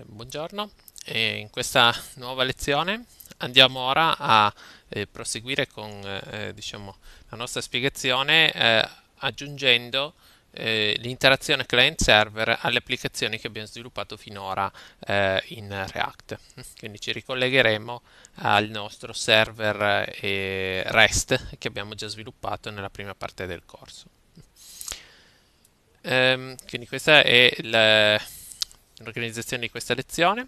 Eh, buongiorno, e eh, in questa nuova lezione andiamo ora a eh, proseguire con eh, diciamo, la nostra spiegazione eh, aggiungendo eh, l'interazione client-server alle applicazioni che abbiamo sviluppato finora in React. Quindi ci ricollegheremo al nostro server REST che abbiamo già sviluppato nella prima parte del corso. Ehm, quindi questa è la l'organizzazione di questa lezione.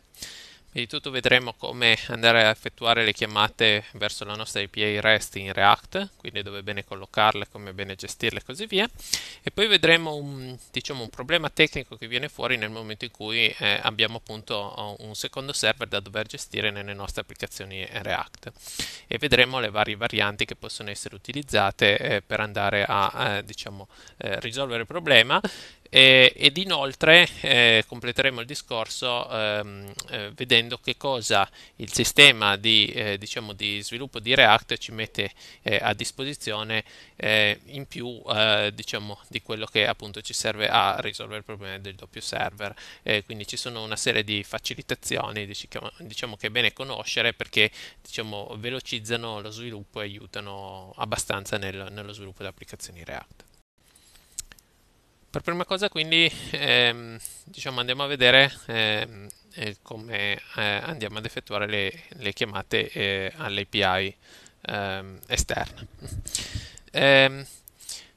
Prima di tutto vedremo come andare a effettuare le chiamate verso la nostra API REST in React, quindi dove bene collocarle, come bene gestirle e così via. E poi vedremo un, diciamo, un problema tecnico che viene fuori nel momento in cui eh, abbiamo appunto eh, un secondo server da dover gestire nelle nostre applicazioni eh, React. E vedremo le varie varianti che possono essere utilizzate eh, per andare a eh, diciamo, eh, risolvere il problema eh, ed inoltre eh, completeremo il discorso ehm, eh, vedendo che cosa il sistema di, eh, diciamo di, sviluppo di React ci mette eh, a disposizione eh, in più diciamo, di quello che appunto ci serve a risolvere il problema del doppio server. quindi ci sono una serie di facilitazioni diciamo, che è bene conoscere perché diciamo, velocizzano lo sviluppo e aiutano abbastanza nel, nello sviluppo di applicazioni React. Per prima cosa quindi ehm, diciamo andiamo a vedere ehm, come eh, andiamo ad effettuare le, le chiamate eh, all'API ehm, esterna. Ehm,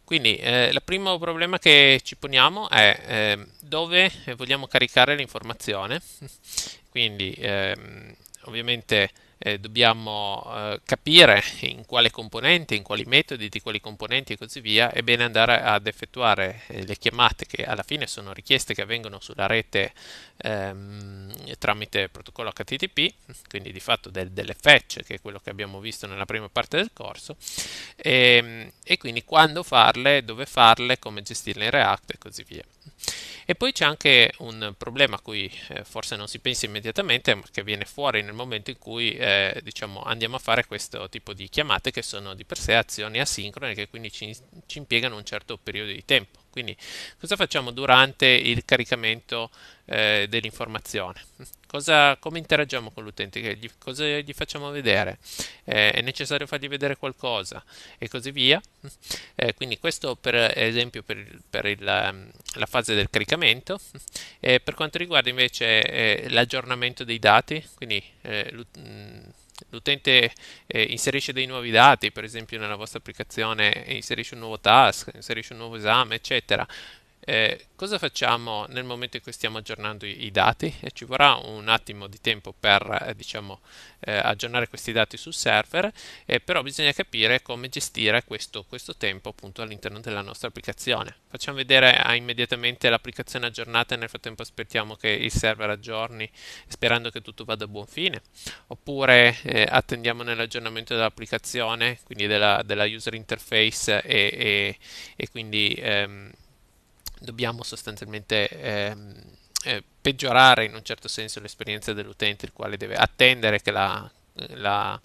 quindi eh, il primo problema che ci poniamo è ehm, dove vogliamo caricare l'informazione. Quindi ehm, ovviamente eh, dobbiamo eh, capire in quale componente, in quali metodi di quali componenti e così via, è bene andare ad effettuare eh, le chiamate che alla fine sono richieste che avvengono sulla rete ehm, tramite protocollo HTTP, quindi di fatto del, delle fetch, che è quello che abbiamo visto nella prima parte del corso, e, ehm, e quindi quando farle, dove farle, come gestirle in React e così via. E poi c'è anche un problema a cui eh, forse non si pensa immediatamente, ma che viene fuori nel momento in cui eh, diciamo, andiamo a fare questo tipo di chiamate che sono di per sé azioni asincrone che quindi ci, ci impiegano un certo periodo di tempo. Quindi cosa facciamo durante il caricamento eh, dell'informazione? Cosa, come interagiamo con l'utente? cosa gli facciamo vedere? Eh, è necessario fargli vedere qualcosa e così via. Eh, quindi questo per esempio per, il, per il, ehm, la fase del caricamento. per quanto riguarda invece eh, l'aggiornamento dei dati, quindi eh, l'utente eh, inserisce dei nuovi dati, per esempio nella vostra applicazione inserisce un nuovo task, inserisce un nuovo esame, eccetera. Eh, cosa facciamo nel momento in cui stiamo aggiornando i, i dati? E ci vorrà un attimo di tempo per eh, diciamo, eh, aggiornare questi dati sul server, eh, però bisogna capire come gestire questo, questo tempo appunto all'interno della nostra applicazione. Facciamo vedere ah, immediatamente l'applicazione aggiornata e nel frattempo aspettiamo che il server aggiorni sperando che tutto vada a buon fine, oppure eh, attendiamo nell'aggiornamento dell'applicazione, quindi della, della user interface e, e, e quindi... Ehm, dobbiamo sostanzialmente ehm, eh, peggiorare in un certo senso l'esperienza dell'utente, il quale deve attendere che la, la,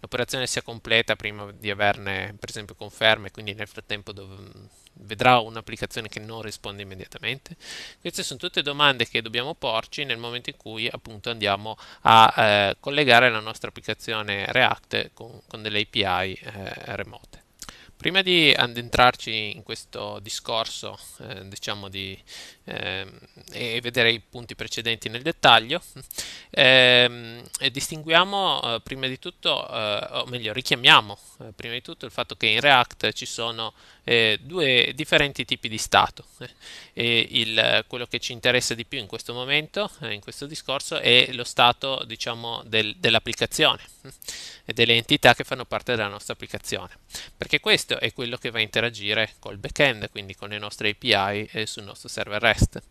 l'operazione sia completa prima di averne per esempio conferme, quindi nel frattempo dov- vedrà un'applicazione che non risponde immediatamente. Queste sono tutte domande che dobbiamo porci nel momento in cui appunto andiamo a eh, collegare la nostra applicazione React con, con delle API eh, remote. Prima di addentrarci in questo discorso eh, diciamo di, eh, e vedere i punti precedenti nel dettaglio, ehm, eh, distinguiamo prima di tutto, eh, o meglio richiamiamo eh, prima di tutto il fatto che in React ci sono eh, due differenti tipi di stato. Eh. E il, quello che ci interessa di più in questo momento, eh, in questo discorso, è lo stato diciamo, del, dell'applicazione e eh, delle entità che fanno parte della nostra applicazione, perché questo è quello che va a interagire col backend, quindi con le nostre API sul nostro server REST.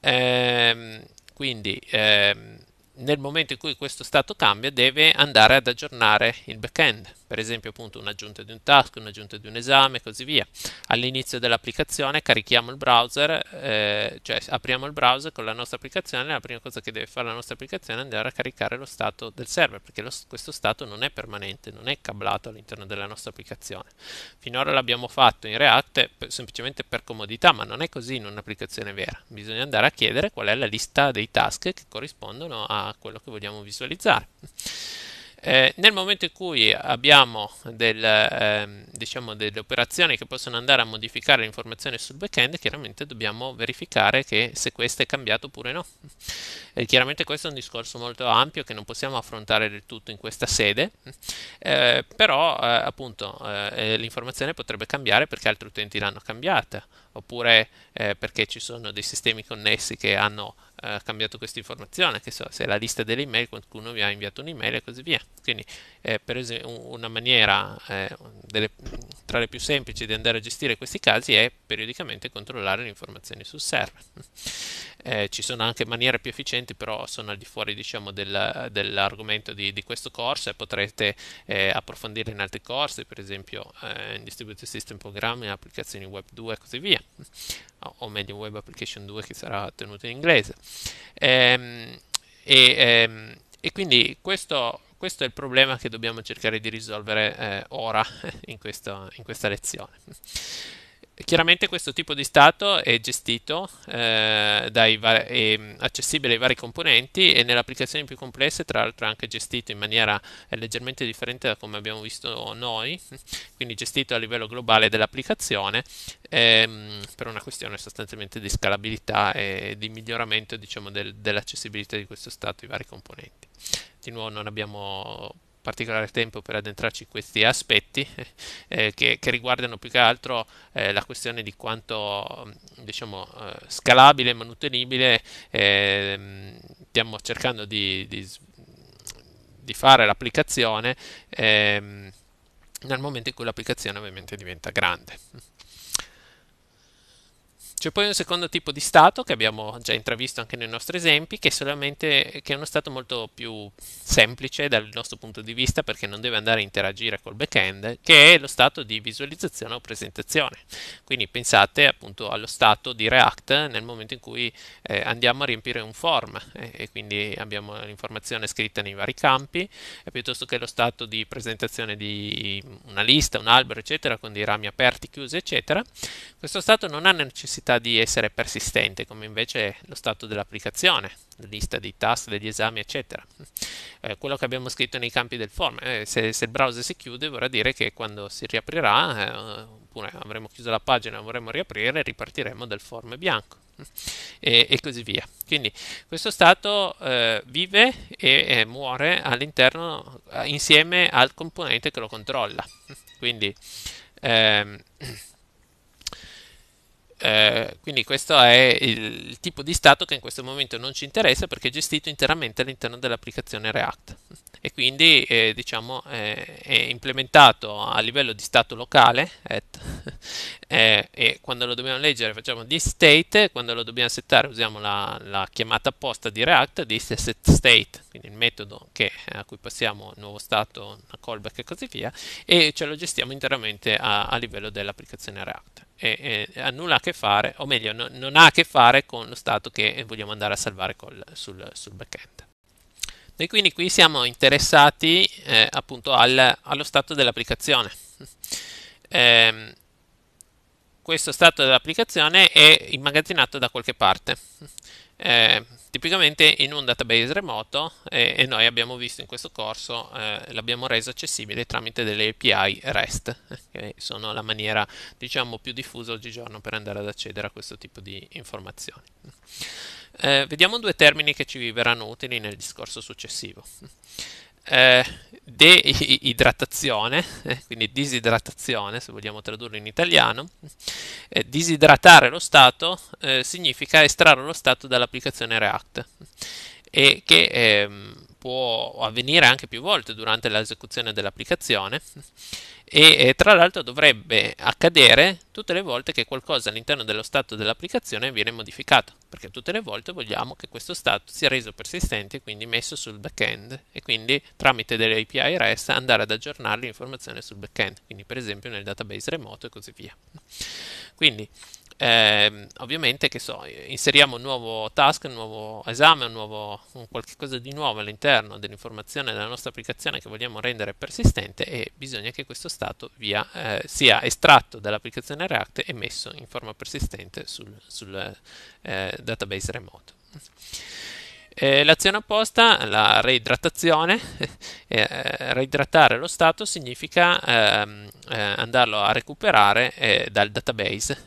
Ehm, quindi ehm, nel momento in cui questo stato cambia deve andare ad aggiornare il backend, per esempio appunto un'aggiunta di un task, un'aggiunta di un esame e così via. All'inizio dell'applicazione carichiamo il browser, eh, cioè apriamo il browser con la nostra applicazione, la prima cosa che deve fare la nostra applicazione è andare a caricare lo stato del server, perché lo, questo stato non è permanente, non è cablato all'interno della nostra applicazione. Finora l'abbiamo fatto in React eh, per, semplicemente per comodità, ma non è così in un'applicazione vera. Bisogna andare a chiedere qual è la lista dei task che corrispondono a quello che vogliamo visualizzare. Eh, nel momento in cui abbiamo del, eh, diciamo delle operazioni che possono andare a modificare l'informazione sul backend, chiaramente dobbiamo verificare che se questo è cambiato oppure no. Eh, chiaramente questo è un discorso molto ampio che non possiamo affrontare del tutto in questa sede, eh, però eh, appunto eh, l'informazione potrebbe cambiare perché altri utenti l'hanno cambiata, oppure perché ci sono dei sistemi connessi che hanno cambiato questa informazione, che so, se la lista delle email qualcuno vi ha inviato un'email e così via. Quindi eh, per esempio una maniera eh, delle, tra le più semplici di andare a gestire questi casi è periodicamente controllare le informazioni sul server. Eh, ci sono anche maniere più efficienti, però sono al di fuori diciamo, del, dell'argomento di, di, questo corso e potrete eh, approfondirle in altri corsi, per esempio eh, in Distributed System Programming, applicazioni Web 2 e così via, o meglio Web Application 2 che sarà tenuto in inglese. Ehm, e, e, ehm, e quindi questo, questo, è il problema che dobbiamo cercare di risolvere eh, ora in, questo, in questa lezione. Chiaramente questo tipo di stato è gestito eh, è mm, accessibile ai vari componenti e nelle applicazioni più complesse tra l'altro è anche gestito in maniera eh, leggermente differente da come abbiamo visto noi, quindi gestito a livello globale dell'applicazione ehm, per una questione sostanzialmente di scalabilità e di miglioramento diciamo, del, dell'accessibilità di questo stato ai vari componenti. Di nuovo non abbiamo particolare tempo per addentrarci in questi aspetti eh, che, che, riguardano più che altro eh, la questione di quanto mm, diciamo, eh, scalabile e manutenibile ehm, stiamo cercando di, di, di fare l'applicazione ehm, nel momento in cui l'applicazione ovviamente diventa grande. C'è poi un secondo tipo di Stato che abbiamo già intravisto anche nei nostri esempi, che, che è, uno Stato molto più semplice dal nostro punto di vista perché non deve andare a interagire col backend, che è lo Stato di visualizzazione o presentazione. Quindi pensate appunto allo Stato di React nel momento in cui eh, andiamo a riempire un form eh, e quindi abbiamo l'informazione scritta nei vari campi, piuttosto che lo Stato di presentazione di una lista, un albero, eccetera, con dei rami aperti, chiusi, eccetera. Questo Stato non ha necessità tenta di essere persistente, come invece lo stato dell'applicazione, la lista dei task, degli esami, eccetera. Eh, quello che abbiamo scritto nei campi del form, eh, se, se, il browser si chiude vorrà dire che quando si riaprirà, eh, oppure avremo chiuso la pagina, e vorremmo riaprire, ripartiremo dal form bianco e, e così via. Quindi questo stato eh, vive e, e muore all'interno eh, insieme al componente che lo controlla. Quindi ehm, eh, quindi questo è il, il tipo di stato che in questo momento non ci interessa perché è gestito interamente all'interno dell'applicazione React e quindi eh, diciamo, eh, è implementato a livello di stato locale at, eh, e quando lo dobbiamo leggere facciamo di state, quando lo dobbiamo settare usiamo la, la chiamata apposta di React di set state, quindi il metodo che, a cui passiamo il nuovo stato, una callback e così via, e ce lo gestiamo interamente a, a livello dell'applicazione React. E, e, ha nulla a che fare, o meglio, no, non ha a che fare con lo stato che vogliamo andare a salvare col, sul, sul backend. E quindi qui siamo interessati eh, appunto al, allo stato dell'applicazione. Eh, questo stato dell'applicazione è immagazzinato da qualche parte. Eh, tipicamente in un database remoto eh, e, noi abbiamo visto in questo corso eh, l'abbiamo reso accessibile tramite delle API REST eh, che sono la maniera diciamo più diffusa oggigiorno per andare ad accedere a questo tipo di informazioni eh, vediamo due termini che ci verranno utili nel discorso successivo. Eh, deidratazione, eh, quindi disidratazione se vogliamo tradurlo in italiano, eh, disidratare lo stato eh, significa estrarre lo stato dall'applicazione React e che ehm, può avvenire anche più volte durante l'esecuzione dell'applicazione e tra l'altro dovrebbe accadere tutte le volte che qualcosa all'interno dello stato dell'applicazione viene modificato, perché tutte le volte vogliamo che questo stato sia reso persistente e quindi messo sul backend e quindi tramite delle API REST andare ad aggiornare l'informazione sul backend, quindi per esempio nel database remoto e così via. Quindi eh, ovviamente, che so, inseriamo un nuovo task, un nuovo esame, un nuovo un qualcosa di nuovo all'interno dell'informazione della nostra applicazione che vogliamo rendere persistente e bisogna che questo stato via, eh, sia estratto dall'applicazione React e messo in forma persistente sul, sul eh, database remoto. Eh, l'azione opposta, la reidratazione, eh, reidratare lo stato significa ehm, eh, andarlo a recuperare dal database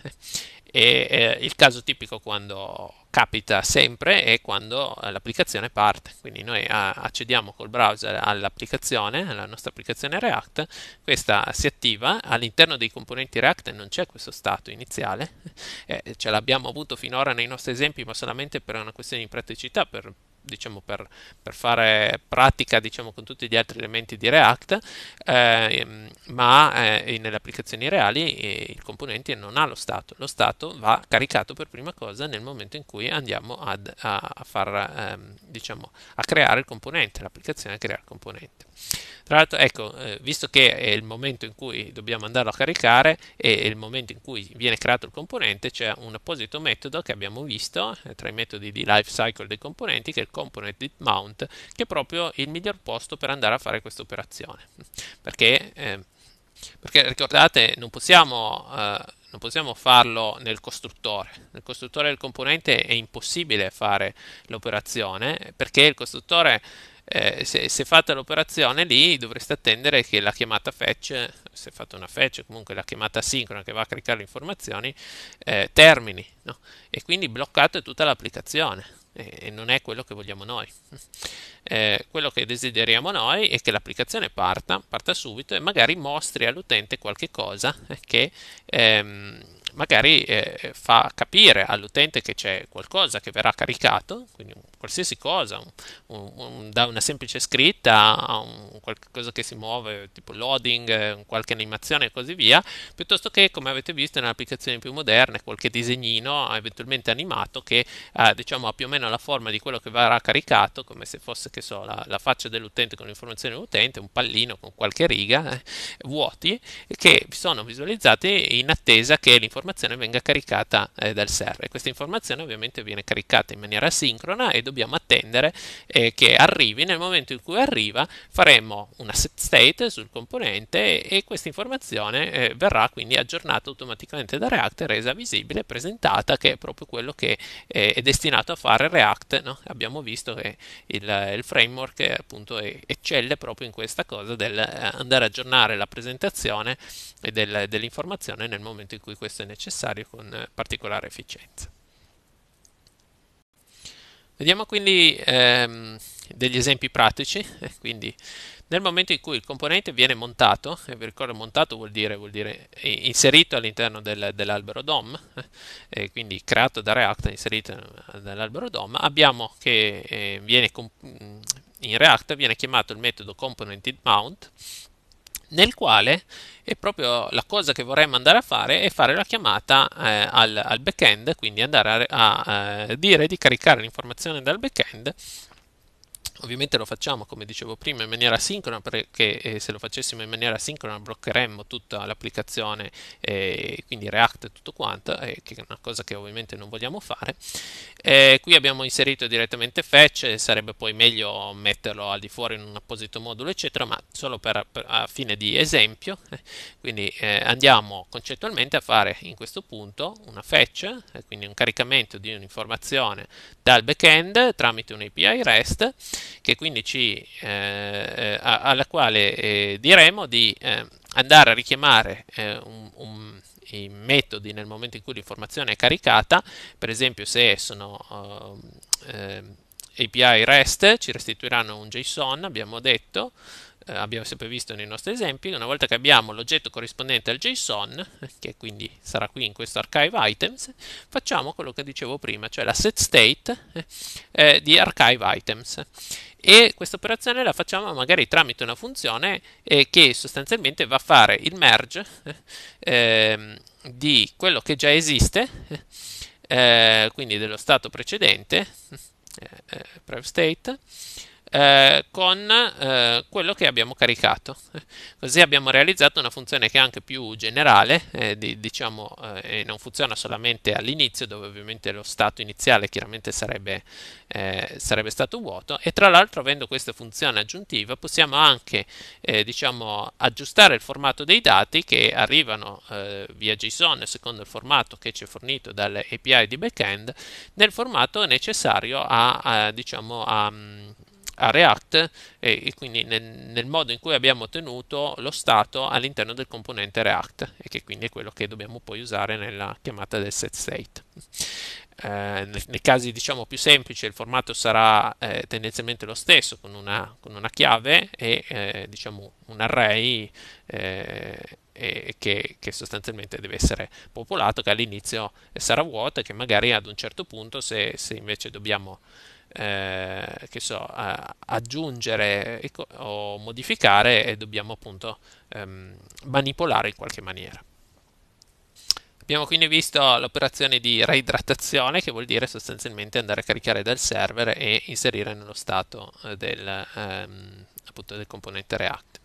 e, eh, il caso tipico quando capita sempre è quando eh, l'applicazione parte, quindi noi eh, accediamo col browser all'applicazione, alla nostra applicazione React, questa si attiva, all'interno dei componenti React non c'è questo stato iniziale, eh, ce l'abbiamo avuto finora nei nostri esempi ma solamente per una questione di praticità, per diciamo, per, per, fare pratica diciamo, con tutti gli altri elementi di React, eh, ehm, ma eh, nelle applicazioni reali eh, il componente non ha lo stato, lo stato va caricato per prima cosa nel momento in cui andiamo ad, a, a, far, ehm, diciamo, a creare il componente, l'applicazione a creare il componente. Tra l'altro, ecco, eh, visto che è il momento in cui dobbiamo andarlo a caricare e il momento in cui viene creato il componente, c'è un apposito metodo che abbiamo visto eh, tra i metodi di lifecycle dei componenti, che è il component mount, che è proprio il miglior posto per andare a fare questa operazione. Perché, eh, perché ricordate, non possiamo eh, non possiamo farlo nel costruttore. Nel costruttore del componente è impossibile fare l'operazione eh, perché il costruttore eh, se, se, fate l'operazione lì dovreste attendere che la chiamata fetch, se fate una fetch, comunque la chiamata asincrona che va a caricare le informazioni, eh, termini no? e quindi bloccate tutta l'applicazione e non è quello che vogliamo noi. Eh, quello che desideriamo noi è che l'applicazione parta, parta subito e magari mostri all'utente qualche cosa che ehm, magari eh, fa capire all'utente che c'è qualcosa che verrà caricato, quindi qualsiasi cosa, un, un, da una semplice scritta a qualcosa che si muove, tipo loading, eh, qualche animazione e così via, piuttosto che come avete visto nelle applicazioni più moderne, qualche disegnino eh, eventualmente animato che eh, diciamo ha più o meno la forma di quello che verrà caricato, come se fosse che so, la, la faccia dell'utente con l'informazione dell'utente, un pallino con qualche riga eh, vuoti che sono visualizzati in attesa che l'informazione informazione venga caricata eh, dal server. Questa informazione ovviamente viene caricata in maniera sincrona e dobbiamo attendere eh, che arrivi. Nel momento in cui arriva faremo una set state sul componente e, questa informazione eh, verrà quindi aggiornata automaticamente da React, e resa visibile, presentata, che è proprio quello che eh, è destinato a fare React. No? Abbiamo visto che il, il framework eh, appunto eccelle proprio in questa cosa del eh, andare a aggiornare la presentazione del, dell'informazione nel momento in cui questo è necessario necessario con particolare efficienza. Vediamo quindi ehm, degli esempi pratici, eh, quindi nel momento in cui il componente viene montato, e eh, vi ricordo montato vuol dire, vuol dire inserito all'interno del, dell'albero DOM, eh, quindi creato da React inserito nell'albero DOM, abbiamo che eh, viene, in React viene chiamato il metodo component nel quale è proprio la cosa che vorremmo andare a fare è fare la chiamata eh, al, al backend, quindi andare a, a, eh, a dire di caricare l'informazione dal backend Ovviamente lo facciamo, come dicevo prima, in maniera sincrona, perché eh, se lo facessimo in maniera sincrona bloccheremmo tutta l'applicazione, eh, quindi React e tutto quanto, eh, che è una cosa che ovviamente non vogliamo fare. Eh, qui abbiamo inserito direttamente fetch, eh, sarebbe poi meglio metterlo al di fuori in un apposito modulo, eccetera, ma solo per, per, a fine di esempio. Eh. Quindi andiamo concettualmente a fare in questo punto una fetch, quindi un caricamento di un'informazione dal backend tramite un API REST che quindi ci, eh, eh, a, alla quale eh, diremo di eh, andare a richiamare eh, un, un, i metodi nel momento in cui l'informazione è caricata, per esempio se sono ehm, ehm, API REST ci restituiranno un JSON, abbiamo detto, eh, abbiamo sempre visto nei nostri esempi, una volta che abbiamo l'oggetto corrispondente al JSON, che quindi sarà qui in questo archive items, facciamo quello che dicevo prima, cioè la set state eh, eh di archive items. E questa operazione la facciamo magari tramite una funzione eh, che sostanzialmente va a fare il merge eh, ehm, di quello che già esiste, eh, quindi dello stato precedente, eh, state, eh, con eh, quello che abbiamo caricato. Così abbiamo realizzato una funzione che è anche più generale, eh, di, diciamo, eh, e non funziona solamente all'inizio, dove ovviamente lo stato iniziale chiaramente sarebbe, eh, sarebbe stato vuoto, e tra l'altro avendo questa funzione aggiuntiva possiamo anche eh, diciamo, aggiustare il formato dei dati che arrivano via JSON secondo il formato che ci è fornito dall'API di backend nel formato necessario a, a, diciamo, a a React e, e quindi nel, nel, modo in cui abbiamo ottenuto lo stato all'interno del componente React e che quindi è quello che dobbiamo poi usare nella chiamata del set state. Eh, nei, nei casi diciamo più semplici il formato sarà eh, tendenzialmente lo stesso con una, con una chiave e eh, diciamo un array eh, che, che, sostanzialmente deve essere popolato che all'inizio sarà vuoto e che magari ad un certo punto se, se invece dobbiamo eh, che so, aggiungere o modificare e dobbiamo appunto ehm, manipolare in qualche maniera. Abbiamo quindi visto l'operazione di reidratazione, che vuol dire sostanzialmente andare a caricare dal server e inserire nello stato eh, del, ehm, del componente React.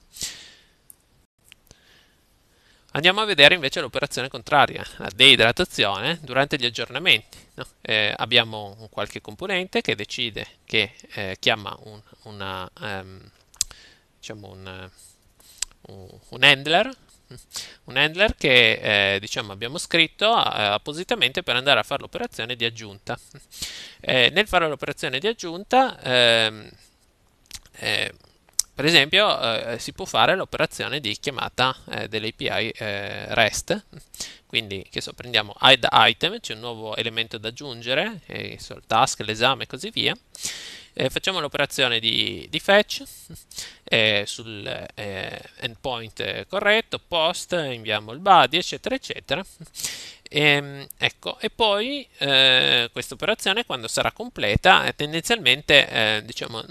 Andiamo a vedere invece l'operazione contraria, la deidratazione eh, durante gli aggiornamenti. No? Eh, abbiamo qualche componente che decide che eh, chiama un, una, um, diciamo un, eh, un, handler, un, handler che eh, diciamo abbiamo scritto eh, appositamente per andare a fare l'operazione di aggiunta. nel fare l'operazione di aggiunta ehm, per esempio eh, si può fare l'operazione di chiamata eh, dell'API eh, REST, quindi so, prendiamo add item, c'è un nuovo elemento da aggiungere, eh, so, il task, l'esame e così via, eh, facciamo l'operazione di, di fetch eh, sul endpoint corretto, post, inviamo il body eccetera eccetera. E, ehm, ecco, e poi questa operazione quando sarà completa tendenzialmente diciamo,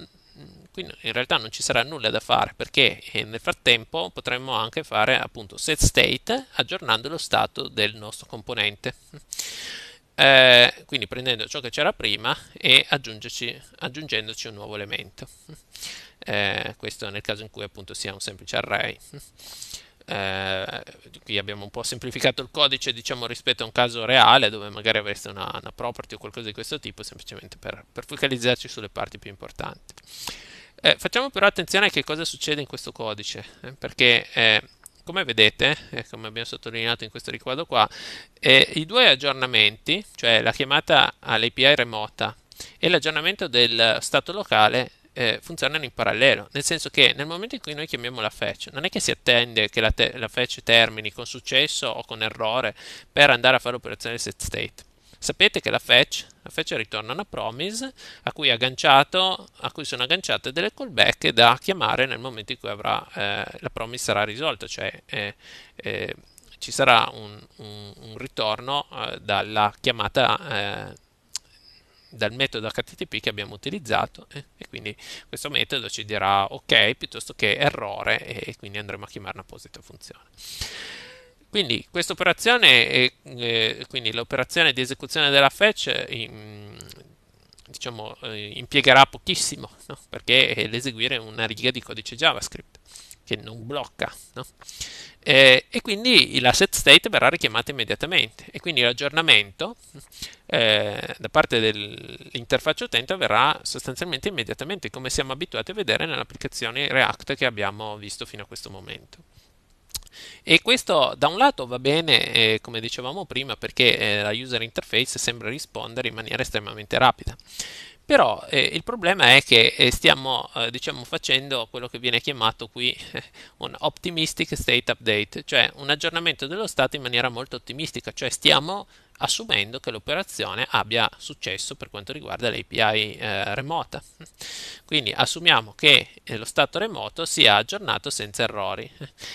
quindi in realtà non ci sarà nulla da fare perché eh, nel frattempo potremmo anche fare appunto set state aggiornando lo stato del nostro componente. Eh, quindi prendendo ciò che c'era prima e aggiungendoci un nuovo elemento. Eh, questo nel caso in cui appunto sia un semplice array. Eh, qui abbiamo un po' semplificato il codice diciamo rispetto a un caso reale dove magari avreste una, una property o qualcosa di questo tipo semplicemente per, per focalizzarci sulle parti più importanti eh, facciamo però attenzione a che cosa succede in questo codice, eh, perché eh, come vedete, eh, come abbiamo sottolineato in questo riquadro qua, eh, i due aggiornamenti, cioè la chiamata all'API remota e l'aggiornamento del stato locale, eh, funzionano in parallelo, nel senso che nel momento in cui noi chiamiamo la fetch, non è che si attende che la, la fetch termini con successo o con errore per andare a fare l'operazione set state Sapete che la fetch, la fetch ritorna una promise a cui, a cui, sono agganciate delle callback da chiamare nel momento in cui avrà, eh, la promise sarà risolta, cioè eh, eh, ci sarà un, un, un ritorno eh, dalla chiamata eh, dal metodo HTTP che abbiamo utilizzato eh? e quindi questo metodo ci dirà ok piuttosto che errore e, e quindi andremo a chiamare un'apposita funzione. Quindi questa operazione, eh, quindi l'operazione di esecuzione della fetch diciamo, eh, impiegherà pochissimo, no? perché è l'eseguire una riga di codice JavaScript che non blocca. No? Eh, e quindi l'asset state verrà richiamata immediatamente e quindi l'aggiornamento eh, da parte dell'interfaccia utente avverrà sostanzialmente immediatamente come siamo abituati a vedere nell'applicazione React che abbiamo visto fino a questo momento. E questo da un lato va bene, eh, come dicevamo prima, perché eh, la user interface sembra rispondere in maniera estremamente rapida. Però eh, il problema è che eh, stiamo eh, diciamo, facendo quello che viene chiamato qui un optimistic state update, cioè un aggiornamento dello stato in maniera molto ottimistica, cioè stiamo assumendo che l'operazione abbia successo per quanto riguarda l'API eh, remota. Quindi assumiamo che eh, lo stato remoto sia aggiornato senza errori,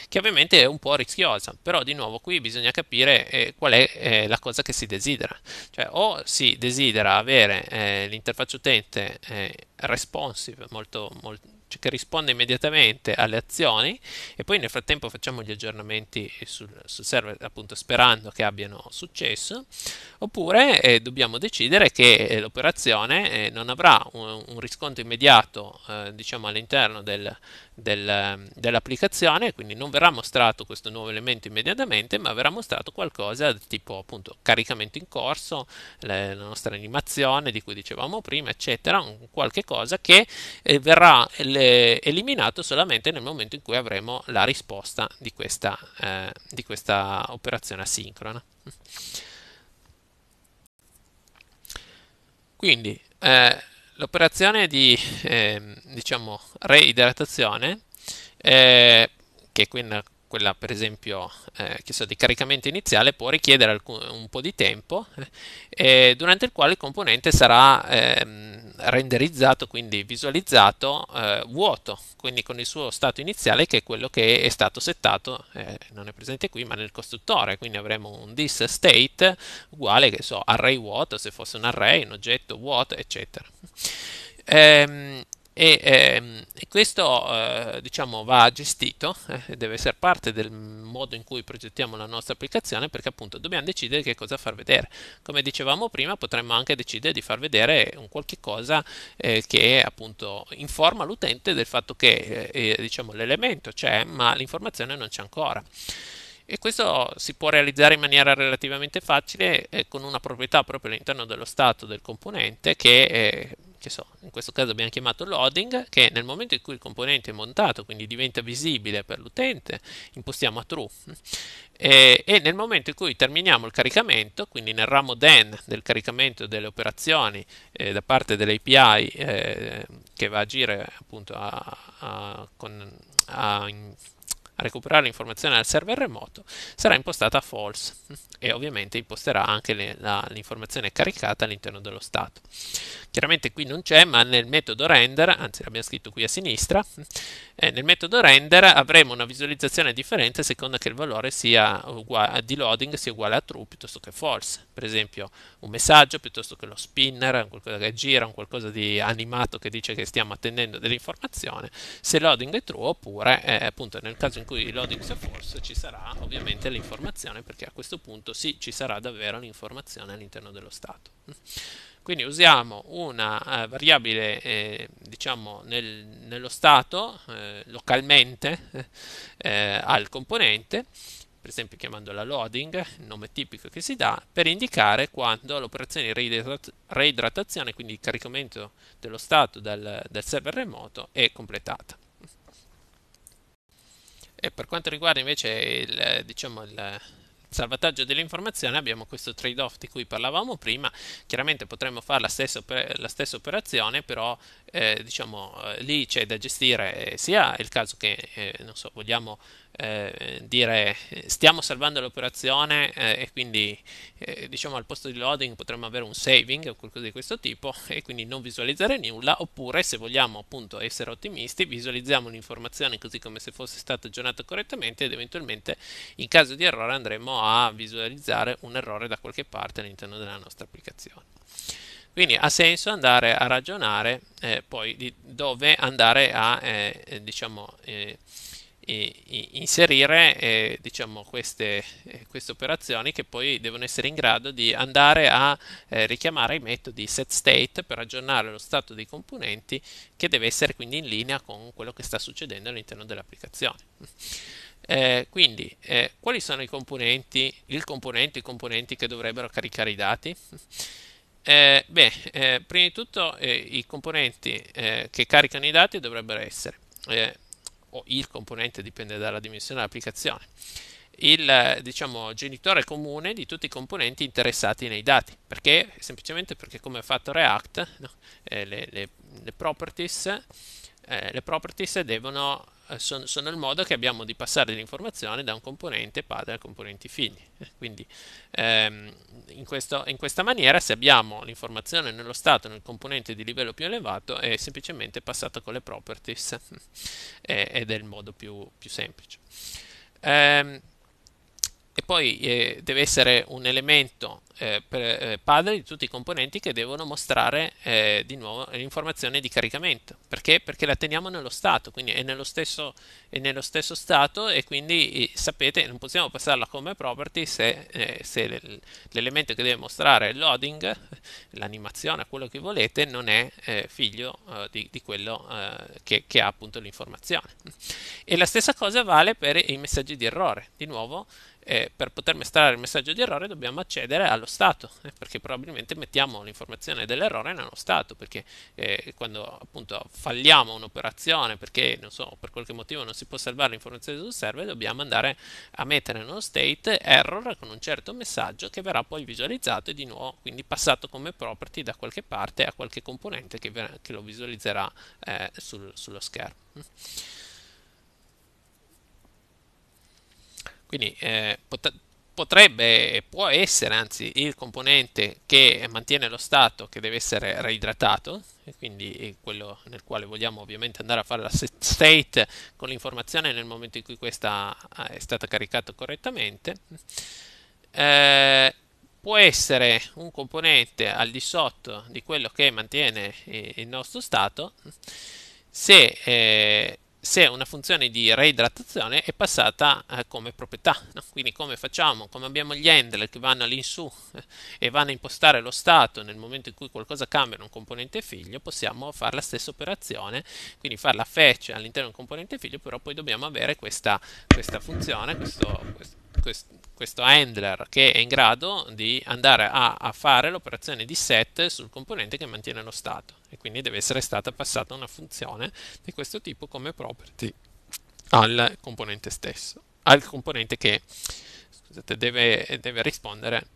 che ovviamente è un po' rischiosa, però di nuovo qui bisogna capire eh, qual è eh, la cosa che si desidera. Cioè o si desidera avere eh, l'interfaccia utente eh, responsive, molto, molto, cioè che risponde immediatamente alle azioni e poi nel frattempo facciamo gli aggiornamenti sul, sul server appunto sperando che abbiano successo oppure eh, dobbiamo decidere che eh, l'operazione eh, non avrà un, un riscontro immediato eh, diciamo all'interno del, del, ehm, dell'applicazione, quindi non verrà mostrato questo nuovo elemento immediatamente, ma verrà mostrato qualcosa tipo appunto caricamento in corso, la nostra animazione di cui dicevamo prima, eccetera, qualche cosa che eh, verrà le, eliminato solamente nel momento in cui avremo la risposta di questa, eh, di questa operazione asincrona. Quindi, eh, L'operazione di eh, diciamo, reidratazione, eh, che è quella, per esempio eh, so, di caricamento iniziale, può richiedere alcun, un po' di tempo, eh, durante il quale il componente sarà ehm, renderizzato, quindi visualizzato, eh, vuoto, quindi con il suo stato iniziale che è quello che è stato settato, eh, non è presente qui, ma nel costruttore, quindi avremo un this state uguale, che so, array vuoto, se fosse un array, un oggetto vuoto, eccetera. Ehm, e, ehm, e questo eh, diciamo, va gestito, eh, deve essere parte del modo in cui progettiamo la nostra applicazione perché appunto dobbiamo decidere che cosa far vedere. Come dicevamo prima potremmo anche decidere di far vedere un qualche cosa eh, che appunto informa l'utente del fatto che eh, eh, diciamo, l'elemento c'è ma l'informazione non c'è ancora e questo si può realizzare in maniera relativamente facile eh, con una proprietà proprio all'interno dello stato del componente che eh, che so, in questo caso abbiamo chiamato loading, che nel momento in cui il componente è montato, quindi diventa visibile per l'utente, impostiamo a true. E, e, nel momento in cui terminiamo il caricamento, quindi nel ramo then del caricamento delle operazioni eh, da parte dell'API eh, che va a agire appunto a, a, con, a, a recuperare l'informazione dal server remoto sarà impostata false e ovviamente imposterà anche le, la, l'informazione caricata all'interno dello stato. Chiaramente qui non c'è, ma nel metodo render, anzi l'abbiamo scritto qui a sinistra, eh, nel metodo render avremo una visualizzazione differente a seconda che il valore sia uguale, eh, di loading sia uguale a true piuttosto che false. Per esempio un messaggio piuttosto che lo spinner, qualcosa che gira, un qualcosa di animato che dice che stiamo attendendo dell'informazione, se loading è true oppure eh, appunto nel caso in cui loading force ci sarà ovviamente l'informazione perché a questo punto sì ci sarà davvero l'informazione all'interno dello stato quindi usiamo una eh, variabile eh, diciamo nel, nello stato eh, localmente eh, eh, al componente per esempio chiamandola loading, il nome tipico che si dà, per indicare quando l'operazione di reidratazione, quindi il caricamento dello stato dal, dal server remoto, è completata. E per quanto riguarda invece il, diciamo, il salvataggio dell'informazione abbiamo questo trade-off di cui parlavamo prima, chiaramente potremmo fare la stessa, la stessa operazione, però eh, diciamo, eh, lì c'è da gestire eh, sia il caso che eh, so, vogliamo eh, dire stiamo salvando l'operazione eh, e quindi eh, diciamo al posto di loading potremmo avere un saving o qualcosa di questo tipo e quindi non visualizzare nulla oppure se vogliamo appunto essere ottimisti visualizziamo l'informazione così come se fosse stata aggiornata correttamente ed eventualmente in caso di errore andremo a visualizzare un errore da qualche parte all'interno della nostra applicazione. Quindi ha senso andare a ragionare eh, poi di dove andare a eh, diciamo eh, inserire eh, diciamo queste, eh, queste, operazioni che poi devono essere in grado di andare a eh, richiamare i metodi setState per aggiornare lo stato dei componenti che deve essere quindi in linea con quello che sta succedendo all'interno dell'applicazione. Eh, quindi, eh, quali sono i componenti, il componente, i componenti che dovrebbero caricare i dati? Eh, beh, eh, prima di tutto eh, i componenti eh, che caricano i dati dovrebbero essere o il componente dipende dalla dimensione dell'applicazione, il diciamo, genitore comune di tutti i componenti interessati nei dati, perché semplicemente perché come ha fatto React, no? eh, le, le, le properties eh, le properties devono, eh, sono, sono il modo che abbiamo di passare l'informazione da un componente padre al componente figli. Eh, quindi ehm, in, questo, in, questa maniera se abbiamo l'informazione nello stato nel componente di livello più elevato è semplicemente passata con le properties ed è il modo più, più semplice. Ehm, e poi eh, deve essere un elemento eh, per, eh, padre di tutti i componenti che devono mostrare eh, di nuovo l'informazione di caricamento perché? perché la teniamo nello stato quindi è nello stesso, è nello stesso stato e quindi eh, sapete non possiamo passarla come property se, eh, se l'elemento che deve mostrare il loading l'animazione quello che volete non è figlio di, di, quello che, che ha appunto l'informazione e la stessa cosa vale per i messaggi di errore di nuovo eh, per poter mestrare il messaggio di errore dobbiamo accedere allo stato, eh, perché probabilmente mettiamo l'informazione dell'errore nello stato, perché eh, quando appunto falliamo un'operazione perché so, per qualche motivo non si può salvare l'informazione sul server, dobbiamo andare a mettere nello state error con un certo messaggio che verrà poi visualizzato e di nuovo quindi passato come property da qualche parte a qualche componente che, che lo visualizzerà eh, sul, sullo schermo. Quindi eh, pot- potrebbe, può essere anzi il componente che mantiene lo stato che deve essere reidratato, e quindi quello nel quale vogliamo ovviamente andare a fare la set state con l'informazione nel momento in cui questa ah, è stata caricata correttamente. Eh, può essere un componente al di sotto di quello che mantiene il nostro stato se eh, se una funzione di reidratazione è passata eh, come proprietà. No? Quindi come facciamo? Come abbiamo gli handler che vanno all'insù eh, e vanno a impostare lo stato nel momento in cui qualcosa cambia in un componente figlio, possiamo fare la stessa operazione, quindi fare la fetch all'interno di un componente figlio, però poi dobbiamo avere questa, questa funzione, questo, questo questo, questo handler che è in grado di andare a, a fare l'operazione di set sul componente che mantiene lo stato e quindi deve essere stata passata una funzione di questo tipo come property al componente stesso, al componente che scusate, deve, deve, rispondere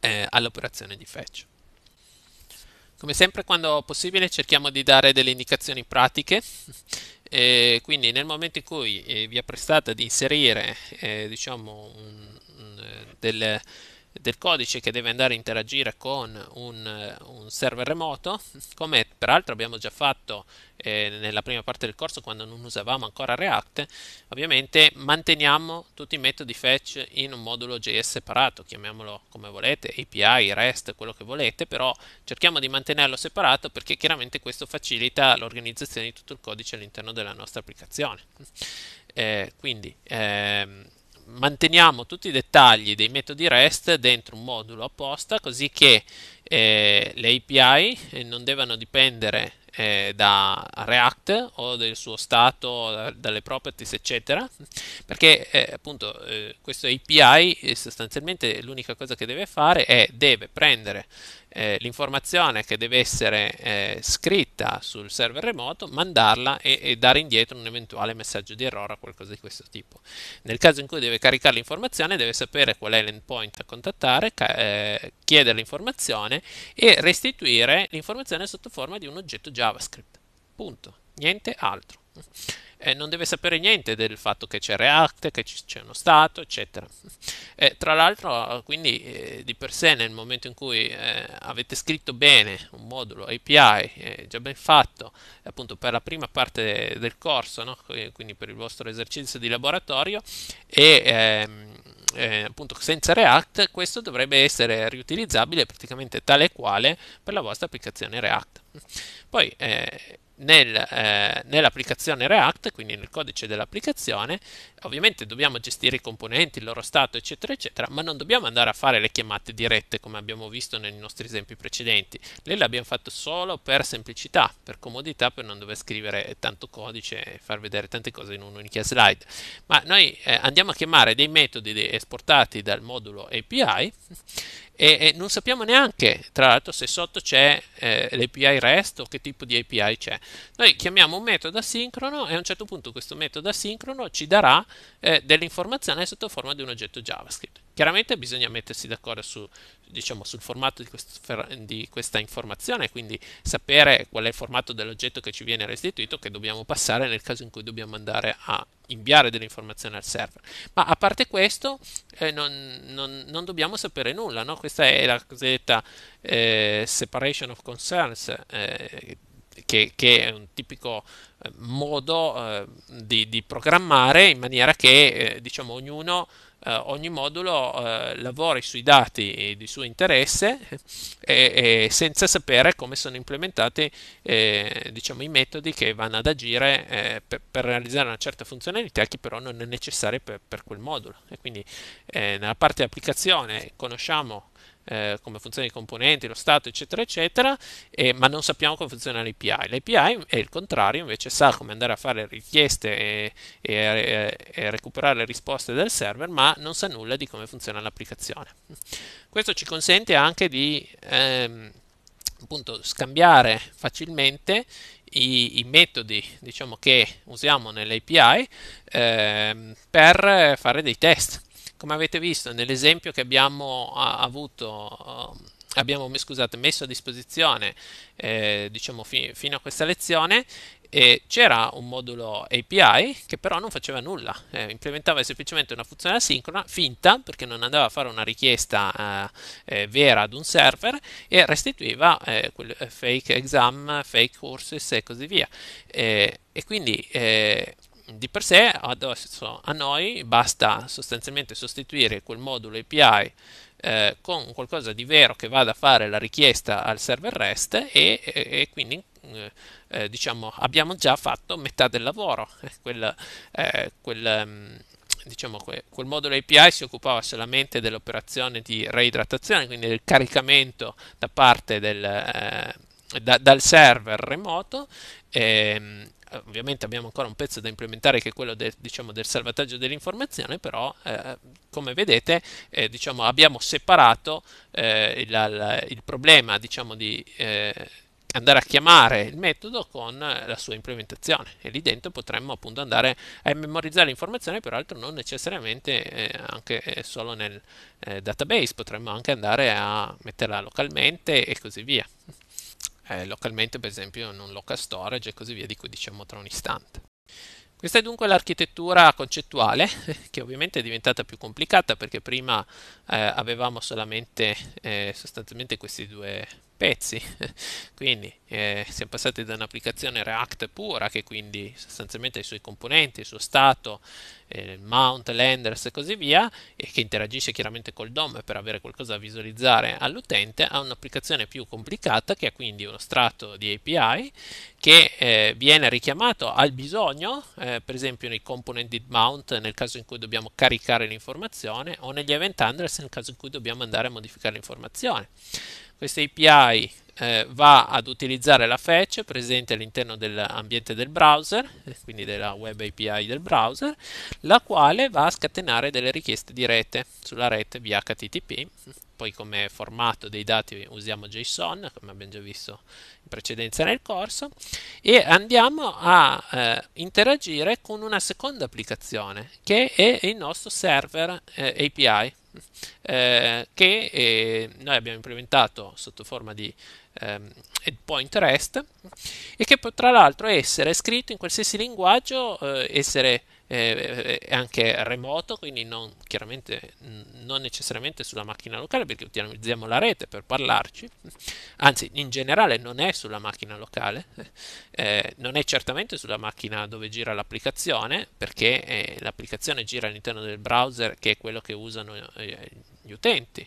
eh, all'operazione di fetch. Come sempre quando possibile cerchiamo di dare delle indicazioni pratiche eh, quindi nel momento in cui eh, vi apprestate ad inserire eh, diciamo, un, un, eh, delle, del codice che deve andare a interagire con un, eh, un server remoto, come peraltro abbiamo già fatto eh, nella prima parte del corso quando non usavamo ancora React, ovviamente manteniamo tutti i metodi fetch in un modulo JS separato, chiamiamolo come volete, API, REST, quello che volete, però cerchiamo di mantenerlo separato perché chiaramente questo facilita l'organizzazione di tutto il codice all'interno della nostra applicazione. Eh, quindi ehm, manteniamo tutti i dettagli dei metodi REST dentro un modulo apposta così che eh, le API eh, non devono dipendere eh, da React o del suo stato, dalle properties eccetera perché eh, appunto eh, questo API eh, sostanzialmente l'unica cosa che deve fare è deve prendere eh, l'informazione che deve essere eh, scritta sul server remoto, mandarla e, e, dare indietro un eventuale messaggio di errore o qualcosa di questo tipo. Nel caso in cui deve caricare l'informazione, deve sapere qual è l'endpoint a contattare, ca- eh, chiedere l'informazione e restituire l'informazione sotto forma di un oggetto JavaScript. Punto. Niente altro eh, non deve sapere niente del fatto che c'è React, che c'è uno Stato, eccetera. E, tra l'altro, quindi eh, di per sé nel momento in cui eh, avete scritto bene un modulo API eh, già ben fatto, appunto per la prima parte del corso, no? quindi per il vostro esercizio di laboratorio, e ehm, eh, appunto senza React, questo dovrebbe essere riutilizzabile praticamente tale e quale per la vostra applicazione React. Poi eh, nel, eh, nell'applicazione React, quindi nel codice dell'applicazione, ovviamente dobbiamo gestire i componenti, il loro stato, eccetera, eccetera, ma non dobbiamo andare a fare le chiamate dirette come abbiamo visto nei nostri esempi precedenti. Lei l'abbiamo fatto solo per semplicità, per comodità, per non dover scrivere tanto codice e far vedere tante cose in un'unica slide. Ma noi eh, andiamo a chiamare dei metodi esportati dal modulo API e, e non sappiamo neanche, tra l'altro, se sotto c'è eh, l'API REST o che tipo di API c'è. Noi chiamiamo un metodo asincrono e a un certo punto questo metodo asincrono ci darà eh, dell'informazione sotto forma di un oggetto JavaScript. Chiaramente bisogna mettersi d'accordo su, diciamo, sul formato di, questo, di, questa informazione, quindi sapere qual è il formato dell'oggetto che ci viene restituito che dobbiamo passare nel caso in cui dobbiamo andare a inviare delle informazioni al server. Ma a parte questo, eh, non, non, non, dobbiamo sapere nulla. No? Questa è la cosiddetta eh, separation of concerns, eh, che, che, è un tipico eh, modo eh, di, di, programmare in maniera che eh, diciamo, ognuno eh, ogni modulo eh, lavori sui dati di suo interesse eh, e, e senza sapere come sono implementati eh, diciamo, i metodi che vanno ad agire eh, per, per, realizzare una certa funzionalità che però non è necessaria per, per quel modulo. E quindi eh, nella parte applicazione conosciamo eh, come funzionano i componenti, lo stato, eccetera, eccetera, e, ma non sappiamo come funziona l'API. L'API è il contrario, invece sa come andare a fare richieste e, e, e recuperare le risposte del server, ma non sa nulla di come funziona l'applicazione. Questo ci consente anche di ehm, appunto, scambiare facilmente i, i, metodi diciamo, che usiamo nell'API eh, per fare dei test come avete visto nell'esempio che abbiamo avuto um, abbiamo scusate, messo a disposizione eh, diciamo fi fino a questa lezione eh, c'era un modulo API che però non faceva nulla, eh, implementava semplicemente una funzione asincrona finta perché non andava a fare una richiesta eh, eh, vera ad un server e restituiva eh, quel fake exam, fake courses e così via. e quindi di per sé adesso a noi basta sostanzialmente sostituire quel modulo API eh, con qualcosa di vero che vada a fare la richiesta al server REST e, e, e quindi eh, eh diciamo abbiamo già fatto metà del lavoro quel, eh, quel ehm, diciamo que, quel modulo API si occupava solamente dell'operazione di reidratazione, quindi del caricamento da parte del, eh, da, dal server remoto ehm, eh, ovviamente abbiamo ancora un pezzo da implementare che è quello de, diciamo, del salvataggio dell'informazione, però eh, come vedete eh, diciamo, abbiamo separato eh, la, la, il, problema diciamo, di eh, andare a chiamare il metodo con la sua implementazione e lì dentro potremmo appunto andare a memorizzare l'informazione peraltro non necessariamente eh, anche eh, solo nel eh, database potremmo anche andare a metterla localmente e così via eh, localmente per esempio in un local storage e così via di cui diciamo tra un istante. Questa è dunque l'architettura concettuale che ovviamente è diventata più complicata perché prima eh, avevamo solamente eh, sostanzialmente questi due pezzi, quindi eh, siamo passati da un'applicazione React pura che quindi sostanzialmente ha i suoi componenti, il suo stato, eh, il mount, landers e così via e che interagisce chiaramente col DOM per avere qualcosa da visualizzare all'utente a un'applicazione più complicata che ha quindi uno strato di API che eh, viene richiamato al bisogno eh, eh, per esempio nei component did mount nel caso in cui dobbiamo caricare l'informazione o negli event address nel caso in cui dobbiamo andare a modificare l'informazione. Questa API eh, va ad utilizzare la fetch presente all'interno dell'ambiente del browser, eh, quindi della web API del browser, la quale va a scatenare delle richieste di rete sulla rete via HTTP. Poi come formato dei dati usiamo JSON, come abbiamo già visto in precedenza nel corso, e andiamo a eh, interagire con una seconda applicazione che è il nostro server eh, API, eh, che eh, noi abbiamo implementato sotto forma di ehm, endpoint REST e che può tra l'altro essere scritto in qualsiasi linguaggio, eh, essere eh, è anche remoto, quindi non, non, necessariamente sulla macchina locale perché utilizziamo la rete per parlarci, anzi in generale non è sulla macchina locale, eh, non è certamente sulla macchina dove gira l'applicazione perché eh, l'applicazione gira all'interno del browser che è quello che usano eh, gli utenti.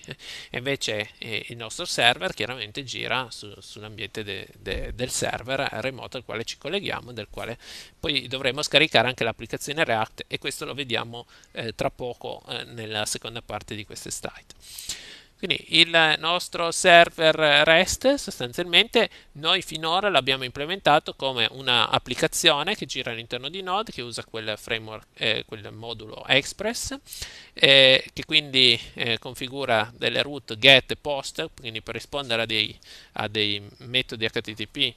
E invece eh, il nostro server chiaramente gira su, sull'ambiente de, de, del server remoto al quale ci colleghiamo, del quale poi dovremo scaricare anche l'applicazione React e questo lo vediamo eh, tra poco eh, nella seconda parte di queste slide. Quindi il nostro server REST sostanzialmente noi finora l'abbiamo implementato come un'applicazione che gira all'interno di Node che usa quel framework, eh, quel modulo Express eh, che quindi eh, configura delle root get e post quindi per rispondere a dei, a dei metodi HTTP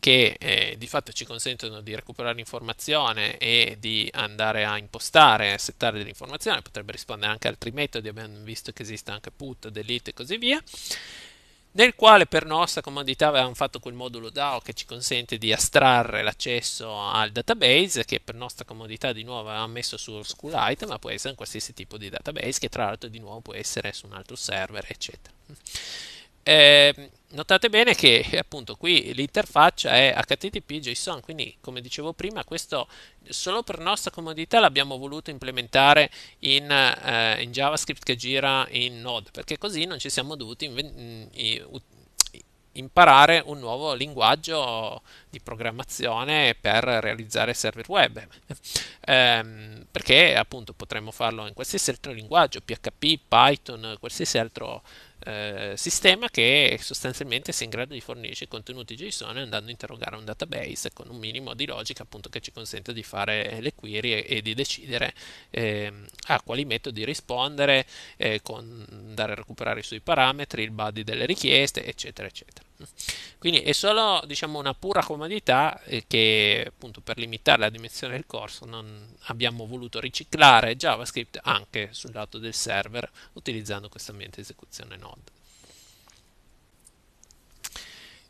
che eh, di fatto ci consentono di recuperare l'informazione e di andare a impostare, a settare dell'informazione, potrebbe rispondere anche a altri metodi, abbiamo visto che esiste anche put, delete e così via, nel quale per nostra comodità avevamo fatto quel modulo DAO che ci consente di astrarre l'accesso al database, che per nostra comodità di nuovo avevamo messo su SQLite, ma può essere in qualsiasi tipo di database, che tra l'altro di nuovo può essere su un altro server, eccetera. Eh, notate bene che appunto qui l'interfaccia è http json quindi come dicevo prima questo solo per nostra comodità l'abbiamo voluto implementare in, eh, in javascript che gira in node perché così non ci siamo dovuti imparare un nuovo linguaggio di programmazione per realizzare server web ehm, perché appunto potremmo farlo in qualsiasi altro linguaggio PHP, Python, qualsiasi altro linguaggio eh, sistema che sostanzialmente sia in grado di fornirci contenuti JSON andando a interrogare un database con un minimo di logica appunto che ci consente di fare le query e, e di decidere eh, a quali metodi rispondere, eh, con, andare a recuperare i suoi parametri, il body delle richieste, eccetera, eccetera. Quindi è solo diciamo, una pura comodità eh, che appunto per limitare la dimensione del corso non abbiamo voluto riciclare JavaScript anche sul lato del server utilizzando questo ambiente di esecuzione Node.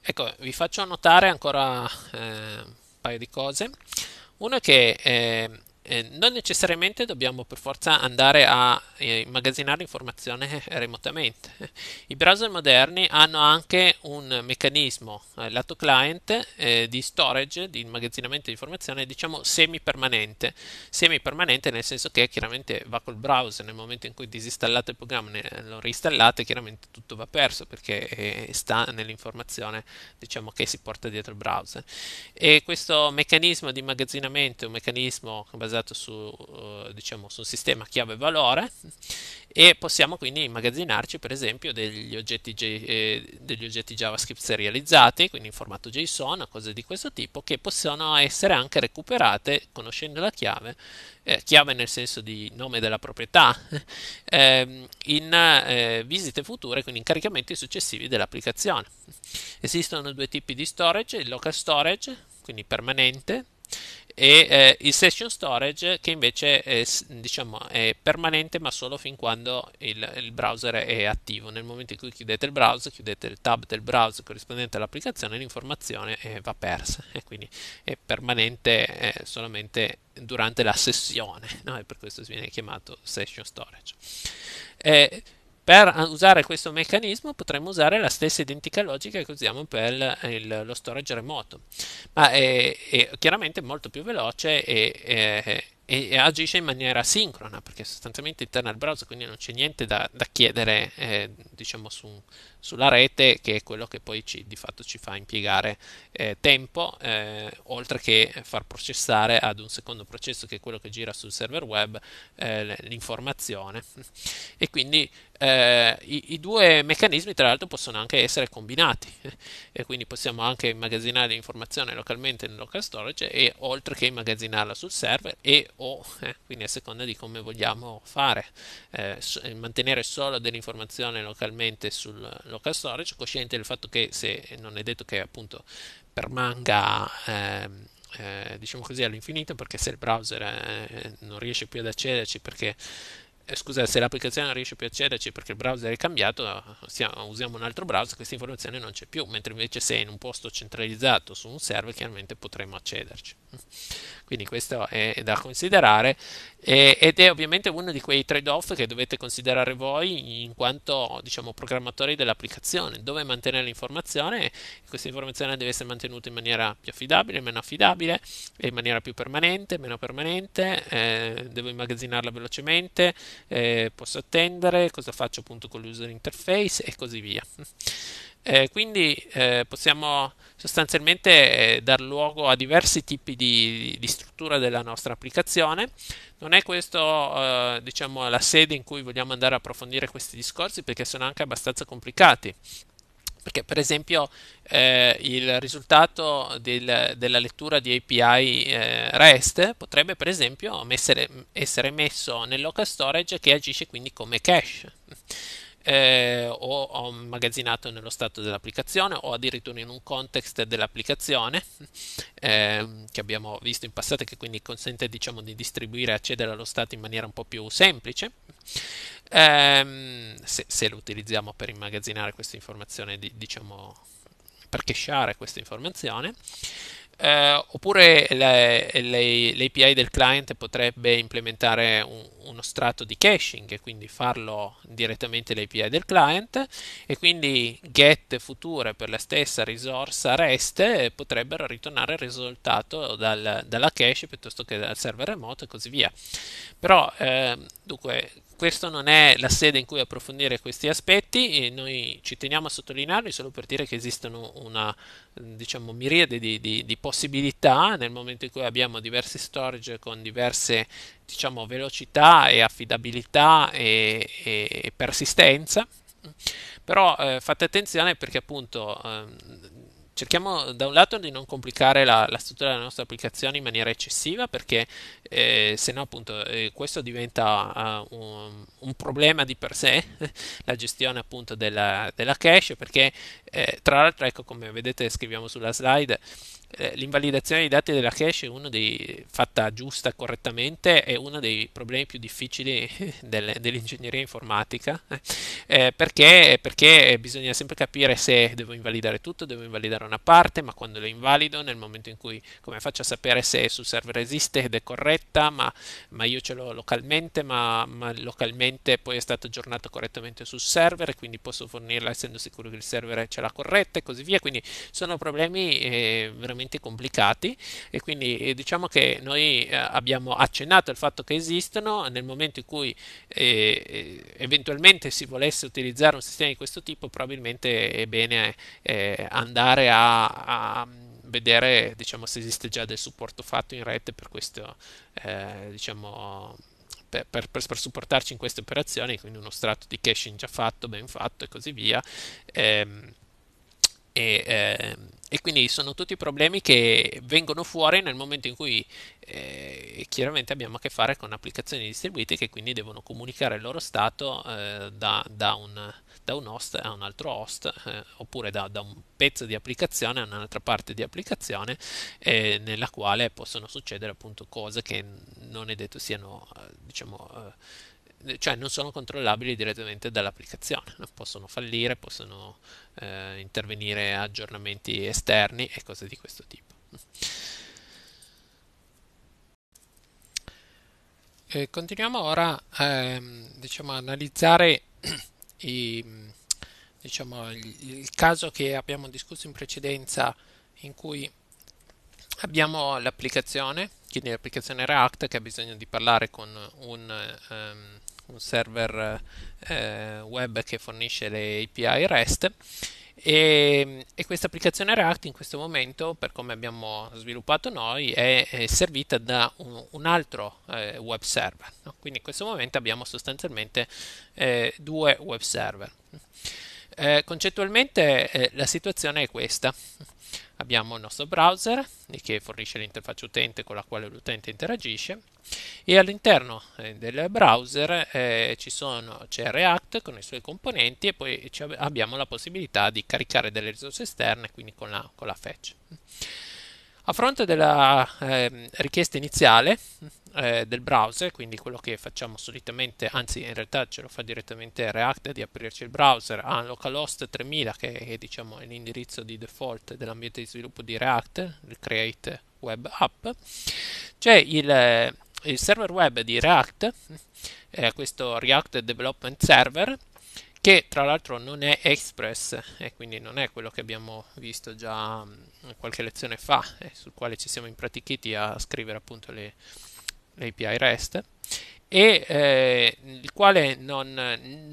Ecco, vi faccio notare ancora eh, un paio di cose. Una è che eh, eh, non necessariamente dobbiamo per forza andare a eh, immagazzinare informazione remotamente. I browser moderni hanno anche un meccanismo eh, lato client eh, di storage, di immagazzinamento di informazione, diciamo semi-permanente. Semi-permanente nel senso che chiaramente va col browser, nel momento in cui disinstallate il programma e lo reinstallate, chiaramente tutto va perso perché sta nell'informazione diciamo, che si porta dietro il browser. E questo meccanismo di immagazzinamento è un meccanismo basato basato su, eh, diciamo, su un sistema chiave-valore e possiamo quindi immagazzinarci per esempio degli oggetti, J, eh, degli oggetti JavaScript serializzati, quindi in formato JSON, cose di questo tipo, che possono essere anche recuperate conoscendo la chiave, eh, chiave nel senso di nome della proprietà, eh, in eh, visite future, quindi in caricamenti successivi dell'applicazione. Esistono due tipi di storage, il local storage, quindi permanente, e eh, il session storage che invece è, diciamo, è permanente ma solo fin quando il, il, browser è attivo. Nel momento in cui chiudete il browser, chiudete il tab del browser corrispondente all'applicazione, l'informazione eh, va persa e quindi è permanente eh, solamente durante la sessione no? e per questo viene chiamato session storage. Eh, per usare questo meccanismo potremmo usare la stessa identica logica che usiamo per il, il, lo storage remoto, ma è, è, chiaramente molto più veloce e, e e, e agisce in maniera sincrona perché sostanzialmente interna al browser, quindi non c'è niente da, da chiedere eh, diciamo su, sulla rete che è quello che poi ci, di fatto ci fa impiegare eh, tempo eh, oltre che far processare ad un secondo processo che è quello che gira sul server web eh, l'informazione e quindi eh, i, i, due meccanismi tra l'altro possono anche essere combinati e quindi possiamo anche immagazzinare l'informazione localmente nel local storage e oltre che immagazzinarla sul server e o, eh, quindi a seconda di come vogliamo fare, eh, eh, mantenere solo dell'informazione localmente sul local storage, cosciente del fatto che se non è detto che appunto permanga ehm, eh, diciamo così all'infinito perché se il browser eh, non riesce più ad accederci perché eh, scusa, se l'applicazione non riesce più a accederci perché il browser è cambiato, siamo, usiamo un altro browser, questa informazione non c'è più, mentre invece se è in un posto centralizzato su un server chiaramente potremmo accederci. Quindi questo è, è da considerare e, ed è ovviamente uno di quei trade-off che dovete considerare voi in quanto diciamo, programmatori dell'applicazione, dove mantenere l'informazione, questa informazione deve essere mantenuta in maniera più affidabile, meno affidabile, in maniera più permanente, meno permanente, eh, devo immagazzinarla velocemente eh, posso attendere, cosa faccio appunto con l'user interface e così via. Eh, quindi eh, possiamo sostanzialmente eh, dar luogo a diversi tipi di, di, struttura della nostra applicazione. Non è questa eh, diciamo, la sede in cui vogliamo andare a approfondire questi discorsi perché sono anche abbastanza complicati. Perché per esempio eh, il risultato del, della lettura di API eh, REST potrebbe per esempio essere, essere messo nel local storage che agisce quindi come cache eh, o, o magazzinato nello stato dell'applicazione o addirittura in un context dell'applicazione eh, che abbiamo visto in passato che quindi consente diciamo di distribuire e accedere allo stato in maniera un po' più semplice eh, se, se, lo utilizziamo per immagazzinare questa informazione di, diciamo per cachare questa informazione eh, oppure le, le, l'API del client potrebbe implementare un, uno strato di caching e quindi farlo direttamente l'API del client e quindi get future per la stessa risorsa REST potrebbero ritornare il risultato dal, dalla cache piuttosto che dal server remoto e così via. Però eh, dunque questa non è la sede in cui approfondire questi aspetti e noi ci teniamo a sottolinearli solo per dire che esistono una diciamo, miriade di, di, di possibilità nel momento in cui abbiamo diversi storage con diverse diciamo, velocità e affidabilità e, e persistenza però eh, fate attenzione perché appunto eh, cerchiamo da un lato di non complicare la, la struttura della nostra applicazione in maniera eccessiva perché eh, se no appunto eh, questo diventa uh, un, un, problema di per sé, la gestione appunto della, della cache perché eh, tra l'altro ecco come vedete scriviamo sulla slide eh, l'invalidazione dei dati della cache dei, fatta giusta, correttamente, è uno dei problemi più difficili del, dell'ingegneria informatica, eh. eh, perché, perché, bisogna sempre capire se devo invalidare tutto, devo invalidare una parte, ma quando lo invalido, nel momento in cui, come faccio a sapere se sul server esiste ed è corretta, ma, ma io ce l'ho localmente, ma, ma, localmente poi è stato aggiornato correttamente sul server, e quindi posso fornirla essendo sicuro che il server ce l'ha corretta e così via, quindi sono problemi eh, veramente estremamente complicati e quindi eh, diciamo che noi eh, abbiamo accennato al fatto che esistono nel momento in cui eh, eh, eventualmente si volesse utilizzare un sistema di questo tipo probabilmente è bene eh, andare a, a vedere diciamo, se esiste già del supporto fatto in rete per questo eh, diciamo per, per, per, supportarci in queste operazioni, quindi uno strato di caching già fatto, ben fatto e così via. Ehm, e, ehm, e quindi sono tutti problemi che vengono fuori nel momento in cui eh, chiaramente abbiamo a che fare con applicazioni distribuite che quindi devono comunicare il loro stato eh, da, da, un, da, un, host a un altro host eh, oppure da, da, un pezzo di applicazione a un'altra parte di applicazione eh, nella quale possono succedere appunto cose che non è detto siano eh, diciamo eh, cioè non sono controllabili direttamente dall'applicazione, possono fallire, possono eh, intervenire aggiornamenti esterni e cose di questo tipo. E continuiamo ora ehm, diciamo, a analizzare i, diciamo, il, il caso che abbiamo discusso in precedenza in cui abbiamo l'applicazione, quindi l'applicazione React che ha bisogno di parlare con un um, un server eh, web che fornisce le API REST. E, e questa applicazione React in questo momento, per come abbiamo sviluppato noi, è, è servita da un, un altro eh, web server. No? Quindi in questo momento abbiamo sostanzialmente eh, due web server eh, concettualmente eh, la situazione è questa. Abbiamo il nostro browser che fornisce l'interfaccia utente con la quale l'utente interagisce e all'interno eh, del browser eh, ci sono, c'è React con i suoi componenti e poi abbiamo la possibilità di caricare delle risorse esterne, quindi con la, con la fetch. A fronte della eh, richiesta iniziale eh, del browser, quindi quello che facciamo solitamente, anzi in realtà ce lo fa direttamente React di aprirci il browser a localhost 3000 che è diciamo, l'indirizzo di default dell'ambiente di sviluppo di React, il create web app, c'è il, eh, il server web di React, eh, questo React Development Server che tra l'altro non è Express e quindi non è quello che abbiamo visto già mm, qualche lezione fa e sul quale ci siamo impratichiti a scrivere appunto le, le API REST e eh, il quale non,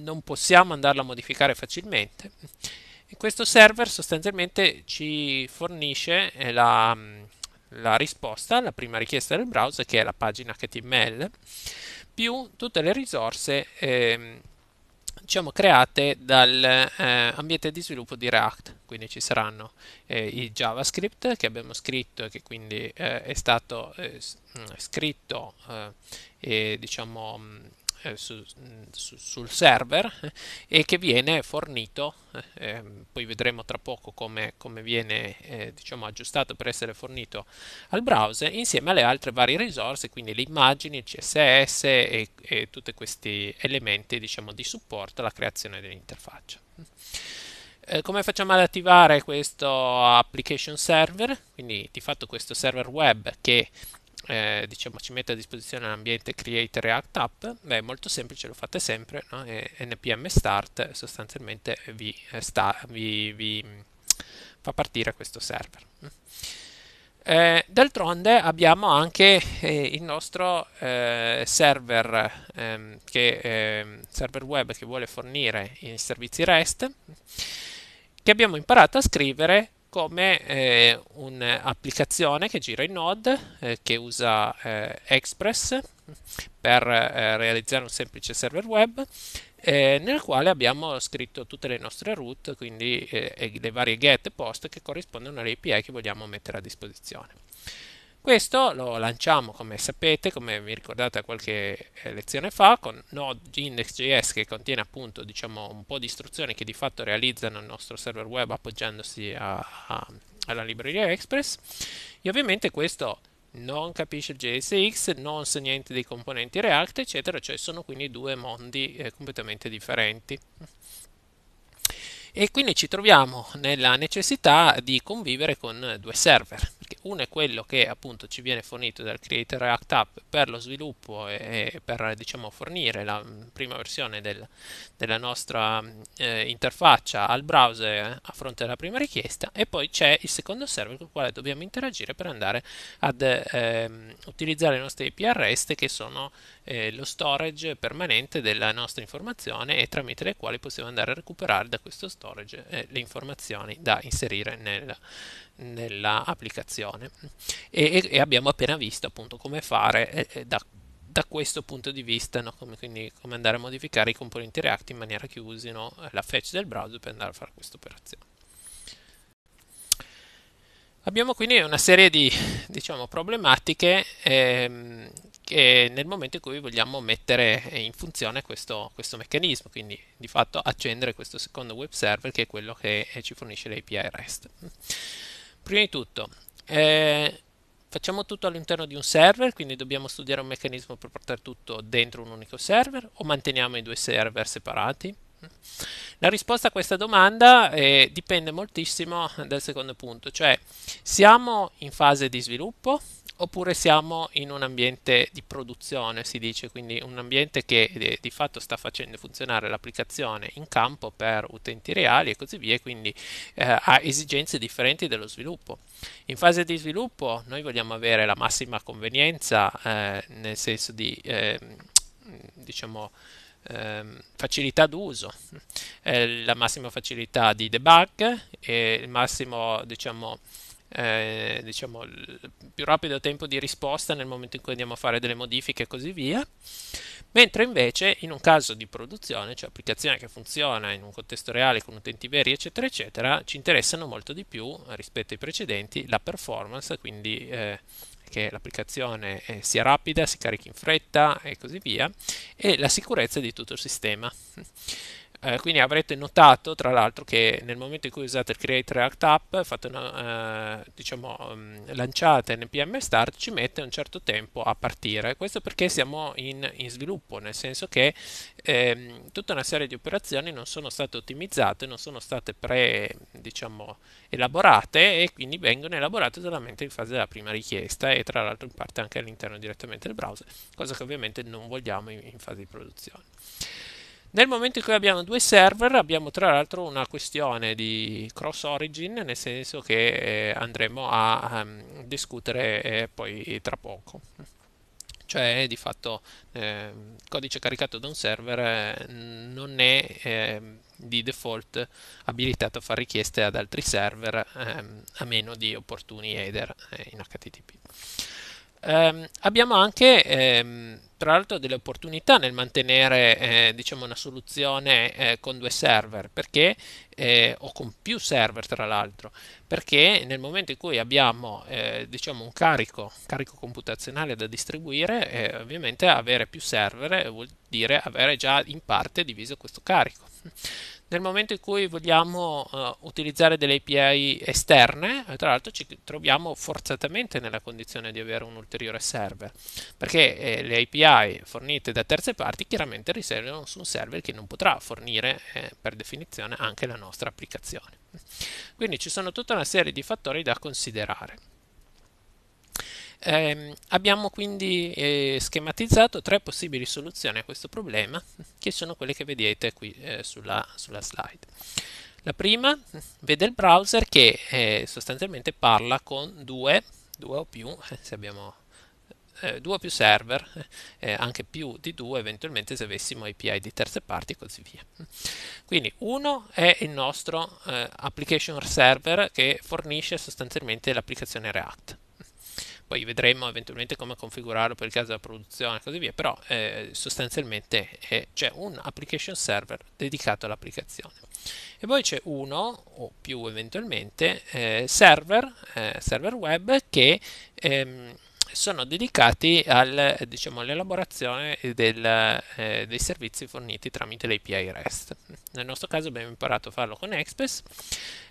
non, possiamo andarlo a modificare facilmente e questo server sostanzialmente ci fornisce eh, la, mm, la risposta alla prima richiesta del browser che è la pagina HTML più tutte le risorse eh, diciamo, create dall'ambiente eh, di sviluppo di React. Quindi ci saranno eh, il JavaScript che abbiamo scritto e che quindi eh, è stato eh, mm, scritto eh, e diciamo mm, eh, su, mm, su, sul server eh, e che viene fornito, eh, ehm, poi vedremo tra poco come, come viene diciamo, aggiustato per essere fornito al browser insieme alle altre varie risorse, quindi le immagini, il CSS e, e tutti questi elementi diciamo, di supporto alla creazione dell'interfaccia come facciamo ad attivare questo application server? Quindi di fatto questo server web che eh, diciamo, ci mette a disposizione l'ambiente create react app beh, è molto semplice lo fate sempre no? npm start sostanzialmente vi, eh, sta, vi, vi mm, fa partire questo server eh, d'altronde abbiamo anche eh, il nostro eh, server, ehm, che, ehm, server, web che vuole fornire i servizi REST che abbiamo imparato a scrivere come eh, un'applicazione che gira in Node, eh, che usa eh, Express per eh, realizzare un semplice server web, eh, nel quale abbiamo scritto tutte le nostre root, quindi eh, le varie get e post che corrispondono alle API che vogliamo mettere a disposizione. Questo lo lanciamo, come sapete, come vi ricordate qualche eh, lezione fa, con Node.index.js che contiene appunto diciamo, un po' di istruzioni che di fatto realizzano il nostro server web appoggiandosi a, a, alla libreria Express. E ovviamente questo non capisce il JSX, non sa niente dei componenti React, eccetera, cioè sono quindi due mondi eh, completamente differenti. E quindi ci troviamo nella necessità di convivere con due server, perché uno è quello che appunto ci viene fornito dal Creator React App per lo sviluppo e per diciamo fornire la prima versione del, della nostra eh, interfaccia al browser a fronte alla prima richiesta e poi c'è il secondo server con il quale dobbiamo interagire per andare ad ehm, utilizzare i nostri API REST che sono eh, lo storage permanente della nostra informazione e tramite le quali possiamo andare a recuperare da questo storage storage eh, le informazioni da inserire nel, nell'applicazione e, e, abbiamo appena visto appunto come fare eh, eh, da, da, questo punto di vista no? come, quindi come andare a modificare i componenti React in maniera che usino la fetch del browser per andare a fare questa operazione Abbiamo quindi una serie di diciamo, problematiche ehm, nel momento in cui vogliamo mettere in funzione questo, questo, meccanismo, quindi di fatto accendere questo secondo web server che è quello che eh, ci fornisce l'API REST. Prima di tutto, eh, facciamo tutto all'interno di un server, quindi dobbiamo studiare un meccanismo per portare tutto dentro un unico server o manteniamo i due server separati? La risposta a questa domanda eh, dipende moltissimo dal secondo punto, cioè siamo in fase di sviluppo, oppure siamo in un ambiente di produzione, si dice, quindi un ambiente che eh, di fatto sta facendo funzionare l'applicazione in campo per utenti reali e così via, quindi eh, ha esigenze differenti dello sviluppo. In fase di sviluppo noi vogliamo avere la massima convenienza, eh, nel senso di, eh, diciamo, ehm, facilità d'uso, eh, la massima facilità di debug e il massimo, diciamo, eh, diciamo, il più rapido tempo di risposta nel momento in cui andiamo a fare delle modifiche e così via. Mentre invece in un caso di produzione, cioè applicazione che funziona in un contesto reale con utenti veri, eccetera, eccetera, ci interessano molto di più eh, rispetto ai precedenti la performance, quindi eh, che l'applicazione eh, sia rapida, si carichi in fretta e così via, e la sicurezza di tutto il sistema. Eh, quindi avrete notato tra l'altro che nel momento in cui usate il Create React App, una, eh, diciamo, mm, lanciate npm start, ci mette un certo tempo a partire. Questo perché siamo in, in sviluppo, nel senso che ehm, tutta una serie di operazioni non sono state ottimizzate, non sono state pre, diciamo, elaborate e quindi vengono elaborate solamente in fase della prima richiesta e tra l'altro in parte anche all'interno direttamente del browser, cosa che ovviamente non vogliamo in, in fase di produzione. Nel momento in cui abbiamo due server abbiamo tra l'altro una questione di cross origin, nel senso che eh, andremo a um, discutere eh, poi tra poco. Cioè di fatto eh, il codice caricato da un server eh, non è eh, di default abilitato a fare richieste ad altri server eh, a meno di opportuni header in HTTP. Eh, abbiamo anche ehm, tra l'altro delle opportunità nel mantenere eh, diciamo una soluzione eh, con due server perché, eh, o con più server tra l'altro perché nel momento in cui abbiamo eh, diciamo un carico, carico, computazionale da distribuire eh, ovviamente avere più server vuol dire avere già in parte diviso questo carico nel momento in cui vogliamo uh, utilizzare delle API esterne, eh, tra l'altro ci troviamo forzatamente nella condizione di avere un ulteriore server, perché eh, le API fornite da terze parti chiaramente riservano su un server che non potrà fornire eh, per definizione anche la nostra applicazione. Quindi ci sono tutta una serie di fattori da considerare. Eh, abbiamo quindi eh, schematizzato tre possibili soluzioni a questo problema, che sono quelle che vedete qui eh, sulla, sulla, slide. La prima vede il browser che eh, sostanzialmente parla con due, due o più, eh, se abbiamo eh, due o più server, eh, anche più di due eventualmente se avessimo API di terze parti e così via. Quindi uno è il nostro eh, application server che fornisce sostanzialmente l'applicazione React poi vedremo eventualmente come configurarlo per il caso della produzione e così via, però eh, sostanzialmente eh, c'è un application server dedicato all'applicazione. E poi c'è uno o più eventualmente eh, server, eh, server web che ehm, sono dedicati al, diciamo, all'elaborazione del, eh, dei servizi forniti tramite l'API REST. Nel nostro caso abbiamo imparato a farlo con Express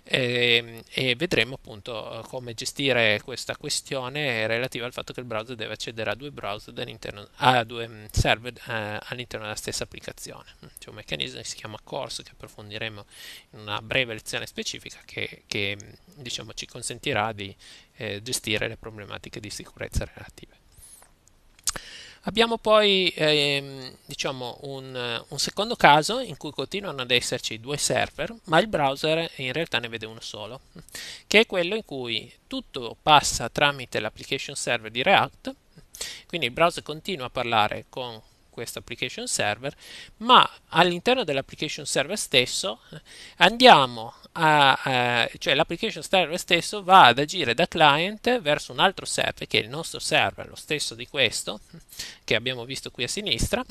eh, e vedremo appunto eh, come gestire questa questione relativa al fatto che il browser deve accedere a due, a due mm, server eh, all'interno della stessa applicazione. C'è un meccanismo che si chiama corso che approfondiremo in una breve lezione specifica che, che mm, diciamo, ci consentirà di eh, gestire le problematiche di sicurezza relative. Abbiamo poi ehm, diciamo un, un, secondo caso in cui continuano ad esserci due server, ma il browser in realtà ne vede uno solo, che è quello in cui tutto passa tramite l'application server di React, quindi il browser continua a parlare con questo application server, ma all'interno dell'application server stesso eh, andiamo a, a cioè l'application server stesso va ad agire da client verso un altro server che è il nostro server, lo stesso di questo che abbiamo visto qui a sinistra,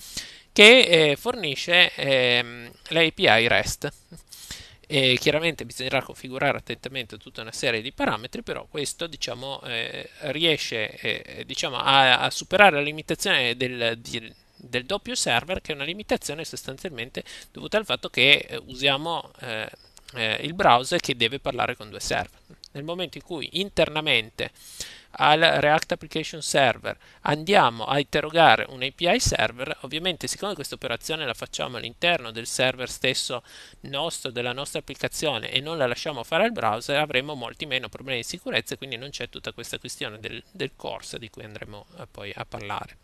che eh, fornisce eh, l'API REST. E chiaramente bisognerà configurare attentamente tutta una serie di parametri, però questo diciamo, eh, riesce eh, diciamo, a, a, superare la limitazione del, del, del doppio server che è una limitazione sostanzialmente dovuta al fatto che eh, usiamo eh, eh, il browser che deve parlare con due server. Nel momento in cui internamente al React Application Server andiamo a interrogare un API server, ovviamente siccome questa operazione la facciamo all'interno del server stesso nostro, della nostra applicazione e non la lasciamo fare al browser, avremo molti meno problemi di sicurezza e quindi non c'è tutta questa questione del, del corso di cui andremo eh, poi a parlare.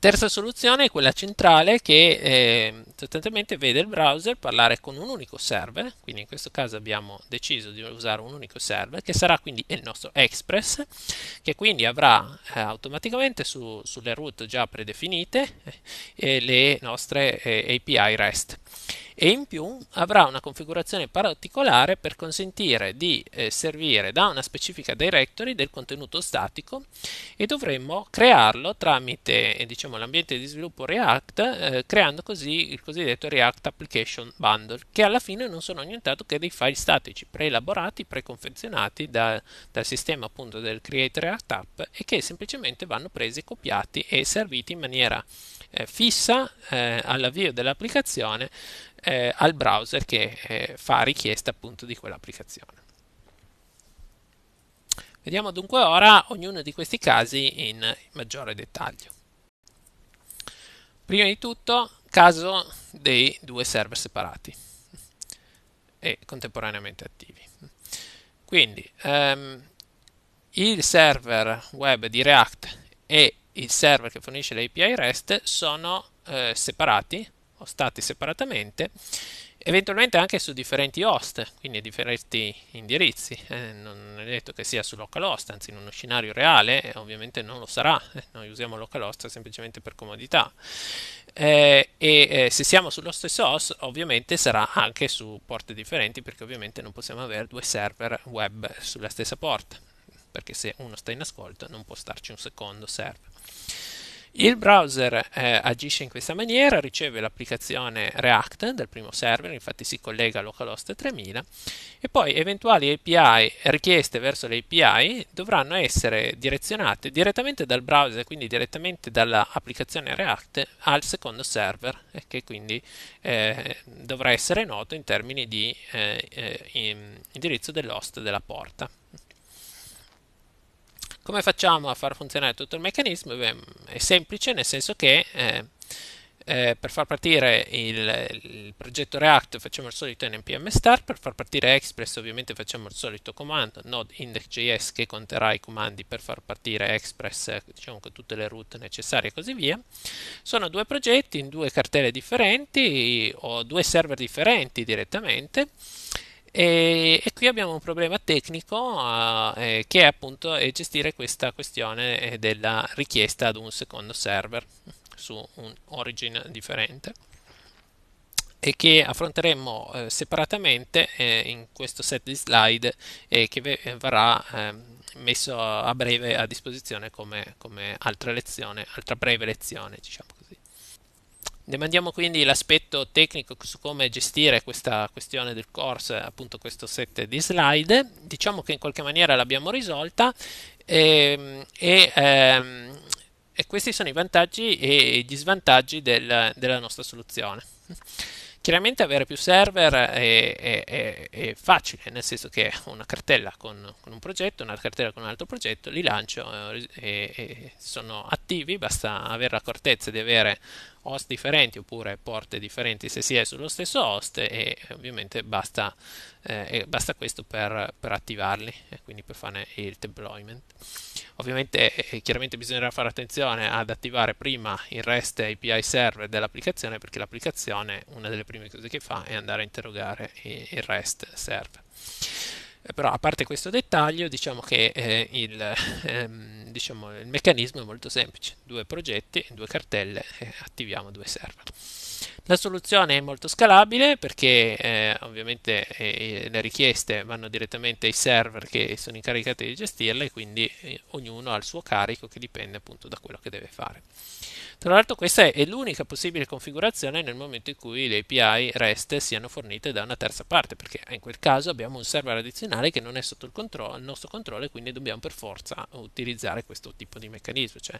Terza soluzione è quella centrale che eh, sostanzialmente vede il browser parlare con un unico server, quindi in questo caso abbiamo deciso di usare un unico server, che sarà quindi il nostro Express, che quindi avrà eh, automaticamente su, sulle route già predefinite eh, le nostre eh, API REST e in più avrà una configurazione particolare per consentire di eh, servire da una specifica directory del contenuto statico e dovremmo crearlo tramite eh, diciamo, l'ambiente di sviluppo React, eh, creando così il cosiddetto React Application Bundle, che alla fine non sono nient'altro che dei file statici preelaborati, preconfezionati da, dal sistema appunto del Create React App e che semplicemente vanno presi, copiati e serviti in maniera eh, fissa eh, all'avvio dell'applicazione eh, al browser che eh, fa richiesta appunto di quell'applicazione. Vediamo dunque ora ognuno di questi casi in maggiore dettaglio. Prima di tutto, caso dei due server separati e contemporaneamente attivi. Quindi, ehm, il server web di React e il server che fornisce l'API REST sono eh, separati o stati separatamente eventualmente anche su differenti host, quindi differenti indirizzi. Eh, non è detto che sia su localhost, anzi in uno scenario reale eh, ovviamente non lo sarà, eh, noi usiamo localhost semplicemente per comodità. Eh, e se siamo sullo stesso host ovviamente sarà anche su porte differenti perché ovviamente non possiamo avere due server web sulla stessa porta perché se uno sta in ascolto non può starci un secondo server. Il browser eh, agisce in questa maniera, riceve l'applicazione React del primo server, infatti si collega a localhost 3000 e poi eventuali API richieste verso le API dovranno essere direzionate direttamente dal browser, quindi direttamente dall'applicazione React al secondo server eh, che quindi eh, dovrà essere noto in termini di eh, eh indirizzo dell'host della porta. Come facciamo a far funzionare tutto il meccanismo? Beh, è semplice nel senso che eh, eh, per far partire il, il, progetto React facciamo il solito npm start, per far partire Express ovviamente facciamo il solito comando node index.js che conterrà i comandi per far partire Express diciamo con tutte le route necessarie e così via. Sono due progetti in due cartelle differenti o due server differenti direttamente e, e, qui abbiamo un problema tecnico eh, eh che è appunto eh, gestire questa questione eh, della richiesta ad un secondo server su un origin differente e che affronteremo eh, separatamente eh, in questo set di slide che verrà ehm, messo a breve a disposizione come, come altra lezione, altra breve lezione diciamo così. Demandiamo quindi l'aspetto tecnico su come gestire questa questione del course, appunto questo set di slide. Diciamo che in qualche maniera l'abbiamo risolta e, ehm, e, ehm, e, questi sono i vantaggi e gli svantaggi del, della nostra soluzione. Chiaramente avere più server è, è, è, facile, nel senso che una cartella con, con un progetto, una cartella con un altro progetto, li lancio eh, e, e sono attivi, basta avere l'accortezza di avere host differenti oppure porte differenti se si è sullo stesso host e ovviamente basta, eh, basta questo per, per attivarli e quindi per fare il deployment. Ovviamente eh, chiaramente bisognerà fare attenzione ad attivare prima il REST API server dell'applicazione perché l'applicazione una delle prime cose che fa è andare a interrogare il REST server. Eh, però a parte questo dettaglio diciamo che eh, il, ehm, diciamo, il meccanismo è molto semplice due progetti, due cartelle e attiviamo due server la soluzione è molto scalabile perché eh, ovviamente eh, le richieste vanno direttamente ai server che sono incaricati di gestirle e quindi eh, ognuno ha il suo carico che dipende appunto da quello che deve fare. Tra l'altro questa è, l'unica possibile configurazione nel momento in cui le API REST siano fornite da una terza parte perché eh, in quel caso abbiamo un server addizionale che non è sotto il, controllo, il nostro controllo e quindi dobbiamo per forza utilizzare questo tipo di meccanismo, cioè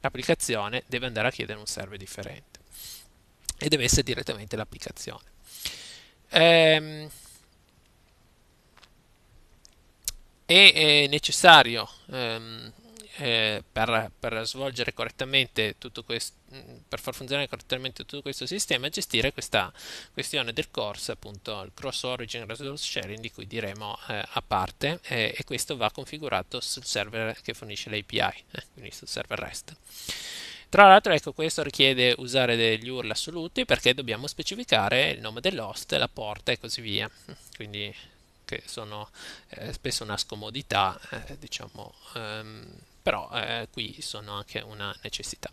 l'applicazione deve andare a chiedere un server differente e deve essere direttamente l'applicazione. Ehm, è necessario ehm, eh, per, per, svolgere correttamente tutto questo, per far funzionare correttamente tutto questo sistema, gestire questa questione del corso, appunto il cross origin resource sharing di cui diremo eh, a parte eh, e questo va configurato sul server che fornisce l'API, eh, quindi sul server REST. Tra l'altro, ecco, questo richiede usare degli URL assoluti perché dobbiamo specificare il nome dell'host, la porta e così via. Quindi, che sono eh, spesso una scomodità, eh, diciamo. Um, però eh, qui sono anche una necessità.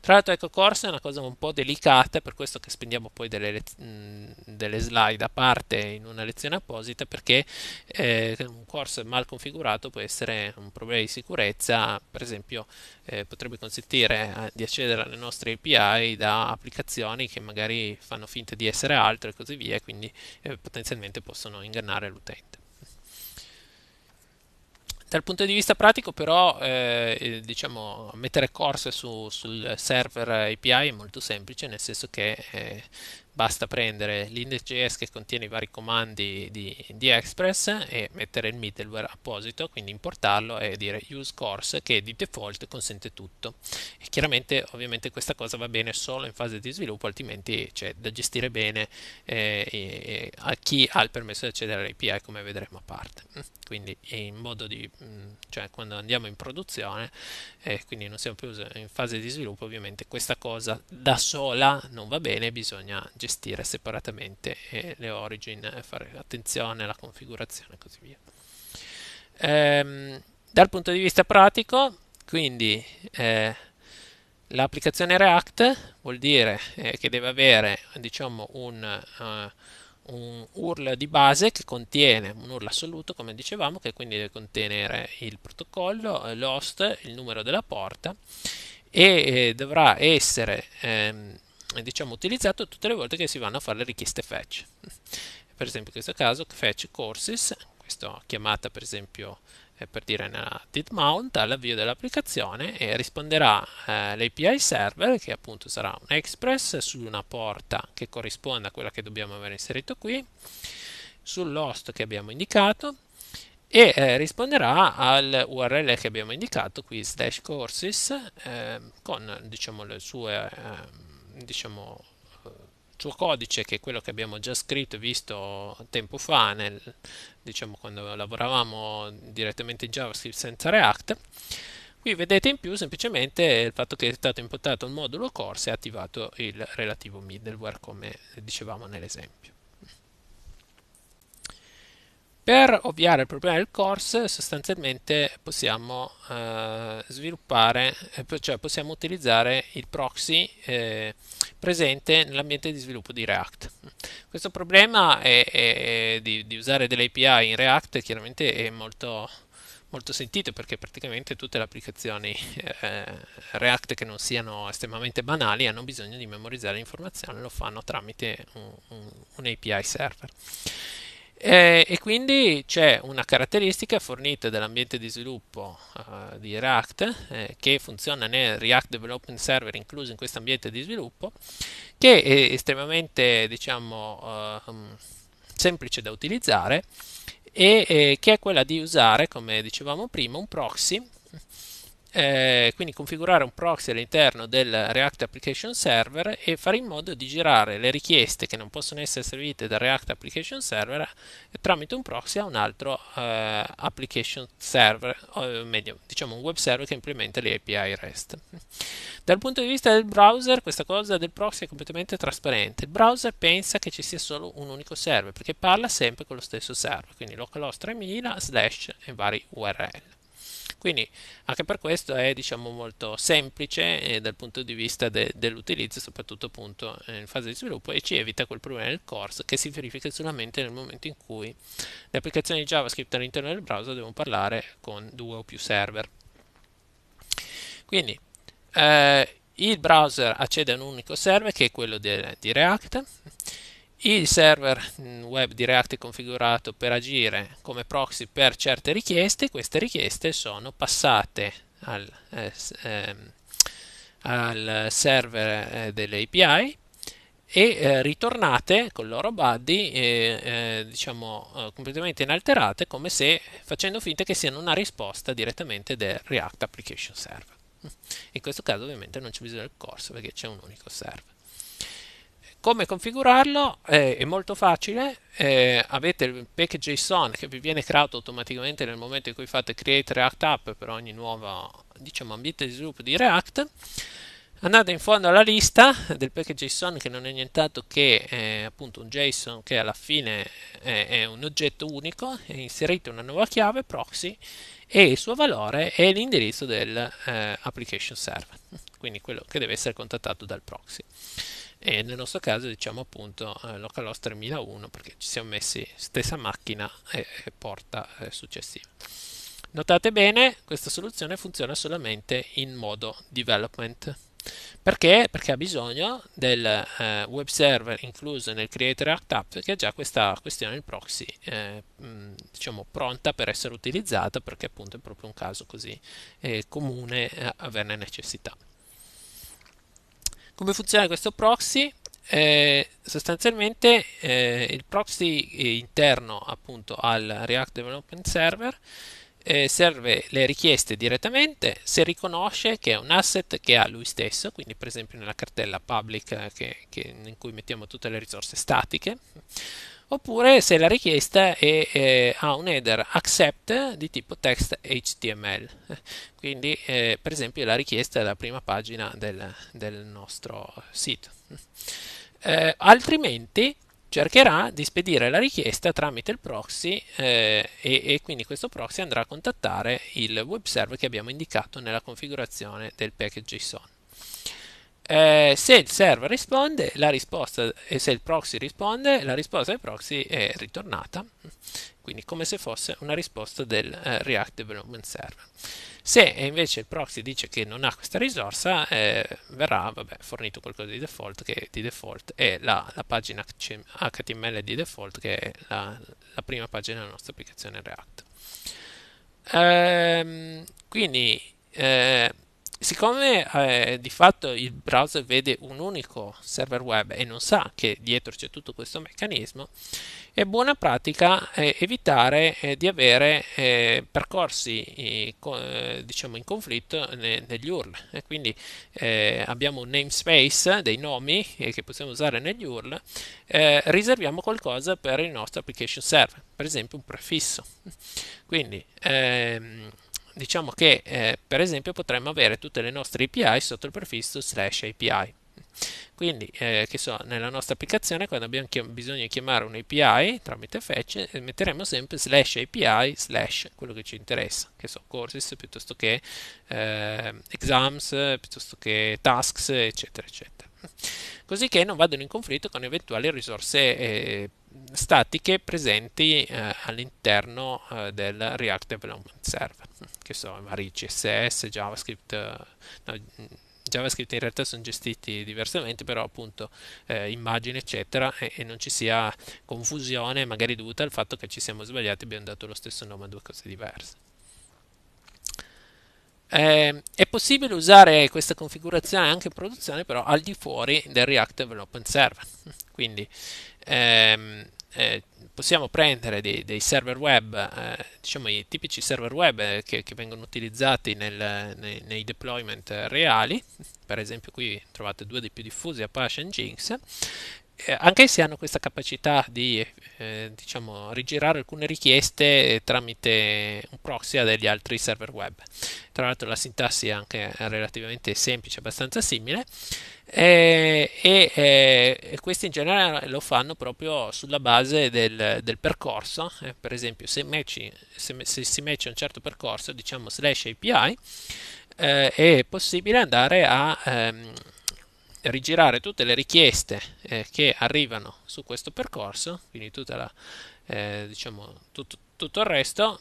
Tra l'altro ecco corsa è una cosa un po' delicata, per questo che spendiamo poi delle, lez- delle slide a parte in una lezione apposita, perché eh, un corso mal configurato può essere un problema di sicurezza, per esempio eh, potrebbe consentire eh, di accedere alle nostre API da applicazioni che magari fanno finta di essere altro e così via, quindi eh, potenzialmente possono ingannare l'utente. Dal punto di vista pratico, però, eh, eh diciamo, mettere corse su, sul server API è molto semplice, nel senso che eh, basta prendere l'index.js che contiene i vari comandi di, di, Express e mettere il middleware apposito, quindi importarlo e dire use course che di default consente tutto. E chiaramente ovviamente questa cosa va bene solo in fase di sviluppo, altrimenti c'è da gestire bene eh, eh, a chi ha il permesso di accedere all'API come vedremo a parte. Quindi in modo di, mm, cioè quando andiamo in produzione, eh, quindi non siamo più in fase di sviluppo, ovviamente questa cosa da sola non va bene, bisogna gestire gestire separatamente eh, le origin, eh, fare attenzione alla configurazione e così via. Ehm, dal punto di vista pratico, quindi eh, l'applicazione React vuol dire eh, che deve avere diciamo, un, uh, un, URL di base che contiene un URL assoluto, come dicevamo, che quindi deve contenere il protocollo, l'host, il numero della porta e eh, dovrà essere ehm, diciamo, utilizzato tutte le volte che si vanno a fare le richieste fetch. Per esempio in questo caso fetch courses, questa chiamata per esempio eh, per dire nella did mount all'avvio dell'applicazione e risponderà eh, l'API server che appunto sarà un express su una porta che corrisponde a quella che dobbiamo aver inserito qui sull'host che abbiamo indicato e eh, risponderà al URL che abbiamo indicato qui slash courses eh, con diciamo le sue eh, diciamo, eh, suo codice che è quello che abbiamo già scritto e visto tempo fa nel, diciamo, quando lavoravamo direttamente in JavaScript senza React qui vedete in più semplicemente il fatto che è stato importato il modulo corse e attivato il relativo middleware come dicevamo nell'esempio per ovviare al problema del course sostanzialmente possiamo eh, sviluppare, eh, cioè possiamo utilizzare il proxy eh, presente nell'ambiente di sviluppo di React. Questo problema è, è, è di, di, usare delle API in React chiaramente è molto, molto sentito perché praticamente tutte le applicazioni eh, React che non siano estremamente banali hanno bisogno di memorizzare l'informazione, e lo fanno tramite un, un, un API server. Eh, e quindi c'è una caratteristica fornita dall'ambiente di sviluppo uh, di React eh, che funziona nel React Development Server incluso in questo ambiente di sviluppo che è estremamente diciamo uh, semplice da utilizzare e eh, che è quella di usare come dicevamo prima un proxy eh, quindi configurare un proxy all'interno del React Application Server e fare in modo di girare le richieste che non possono essere servite dal React Application Server tramite un proxy a un altro eh, application server, o meglio, diciamo un web server che implementa le API REST. Dal punto di vista del browser, questa cosa del proxy è completamente trasparente. Il browser pensa che ci sia solo un unico server perché parla sempre con lo stesso server, quindi localhost 3000 slash e vari URL. Quindi anche per questo è diciamo, molto semplice eh, dal punto di vista de dell'utilizzo, soprattutto appunto eh, in fase di sviluppo e ci evita quel problema del corso che si verifica solamente nel momento in cui le applicazioni di JavaScript all'interno del browser devono parlare con due o più server. Quindi eh, il browser accede a un unico server che è quello di, di React il server web di React è configurato per agire come proxy per certe richieste, queste richieste sono passate al, eh, ehm, al server eh, delle e eh, ritornate con il loro body eh, eh, diciamo eh, completamente inalterate come se facendo finta che siano una risposta direttamente del React Application Server. In questo caso ovviamente non c'è bisogno del corso perché c'è un unico server. Come configurarlo? Eh, è molto facile, eh, avete il package JSON che vi viene creato automaticamente nel momento in cui fate create React app per ogni nuovo diciamo, ambiente di sviluppo di React. Andate in fondo alla lista del package JSON che non è nient'altro che eh, appunto un JSON che alla fine è, è un oggetto unico, e inserite una nuova chiave proxy e il suo valore è l'indirizzo dell'application eh, server, quindi quello che deve essere contattato dal proxy e nel nostro caso diciamo appunto eh, localhost 3001 perché ci siamo messi stessa macchina e, e porta eh, successiva notate bene questa soluzione funziona solamente in modo development perché? Perché ha bisogno del eh, web server incluso nel Creator Act App che ha già questa questione del proxy eh, mh, diciamo pronta per essere utilizzata perché appunto è proprio un caso così eh, comune eh, averne necessità. Come funziona questo proxy? Eh, sostanzialmente eh, il proxy interno appunto al React Development Server eh, serve le richieste direttamente se riconosce che è un asset che ha lui stesso, quindi per esempio nella cartella public eh, che, che in cui mettiamo tutte le risorse statiche oppure se la richiesta è, eh, ha un header accept di tipo text HTML. Quindi, eh, per esempio, la richiesta è la prima pagina del, del nostro sito. Eh, altrimenti cercherà di spedire la richiesta tramite il proxy eh, e, e, quindi questo proxy andrà a contattare il web server che abbiamo indicato nella configurazione del package JSON. Eh, se il server risponde, la risposta, e se il proxy risponde, la risposta del proxy è ritornata, quindi come se fosse una risposta del eh, React Development Server. Se invece il proxy dice che non ha questa risorsa, eh, verrà vabbè, fornito qualcosa di default, che di default è la, la pagina HTML di default, che è la, la prima pagina della nostra applicazione React. Ehm, quindi eh, siccome eh, di fatto il browser vede un unico server web e non sa che dietro c'è tutto questo meccanismo, è buona pratica eh, evitare eh, di avere eh, percorsi eh, con, eh, diciamo in conflitto ne, negli URL. E quindi abbiamo un namespace dei nomi che possiamo usare negli URL, riserviamo qualcosa per il nostro application server, per esempio un prefisso. Quindi ehm, diciamo che eh, per esempio potremmo avere tutte le nostre API sotto il prefisso slash API. Quindi, eh, che so, nella nostra applicazione, quando abbiamo chiam- bisogno di chiamare un API tramite fetch, eh, metteremo sempre slash API slash quello che ci interessa, che so, courses piuttosto che eh, exams, piuttosto che tasks, eccetera, eccetera. Così che non vadano in conflitto con eventuali risorse eh, statiche presenti eh, all'interno eh, del React Development Server che so, magari CSS, JavaScript, eh, no, JavaScript in realtà sono gestiti diversamente, però appunto eh, immagini eccetera e, e, non ci sia confusione magari dovuta al fatto che ci siamo sbagliati e abbiamo dato lo stesso nome a due cose diverse. Eh, è possibile usare questa configurazione anche in produzione però al di fuori del React Development Server, quindi ehm, eh, possiamo prendere dei, dei server web, eh, diciamo i tipici server web eh, che, che vengono utilizzati nel, nei, nei, deployment reali, per esempio qui trovate due dei più diffusi, Apache e Jinx, eh, anche se hanno questa capacità di eh, diciamo, rigirare alcune richieste tramite un proxy a degli altri server web. Tra l'altro la sintassi è anche relativamente semplice, abbastanza simile, eh, e, e, eh, e questi in generale lo fanno proprio sulla base del, del percorso, eh, per esempio se, matchi, se, se si matcha un certo percorso, diciamo slash API, eh, è possibile andare a... Ehm, rigirare tutte le richieste eh, che arrivano su questo percorso, quindi la, eh, diciamo, tutto, tutto il resto,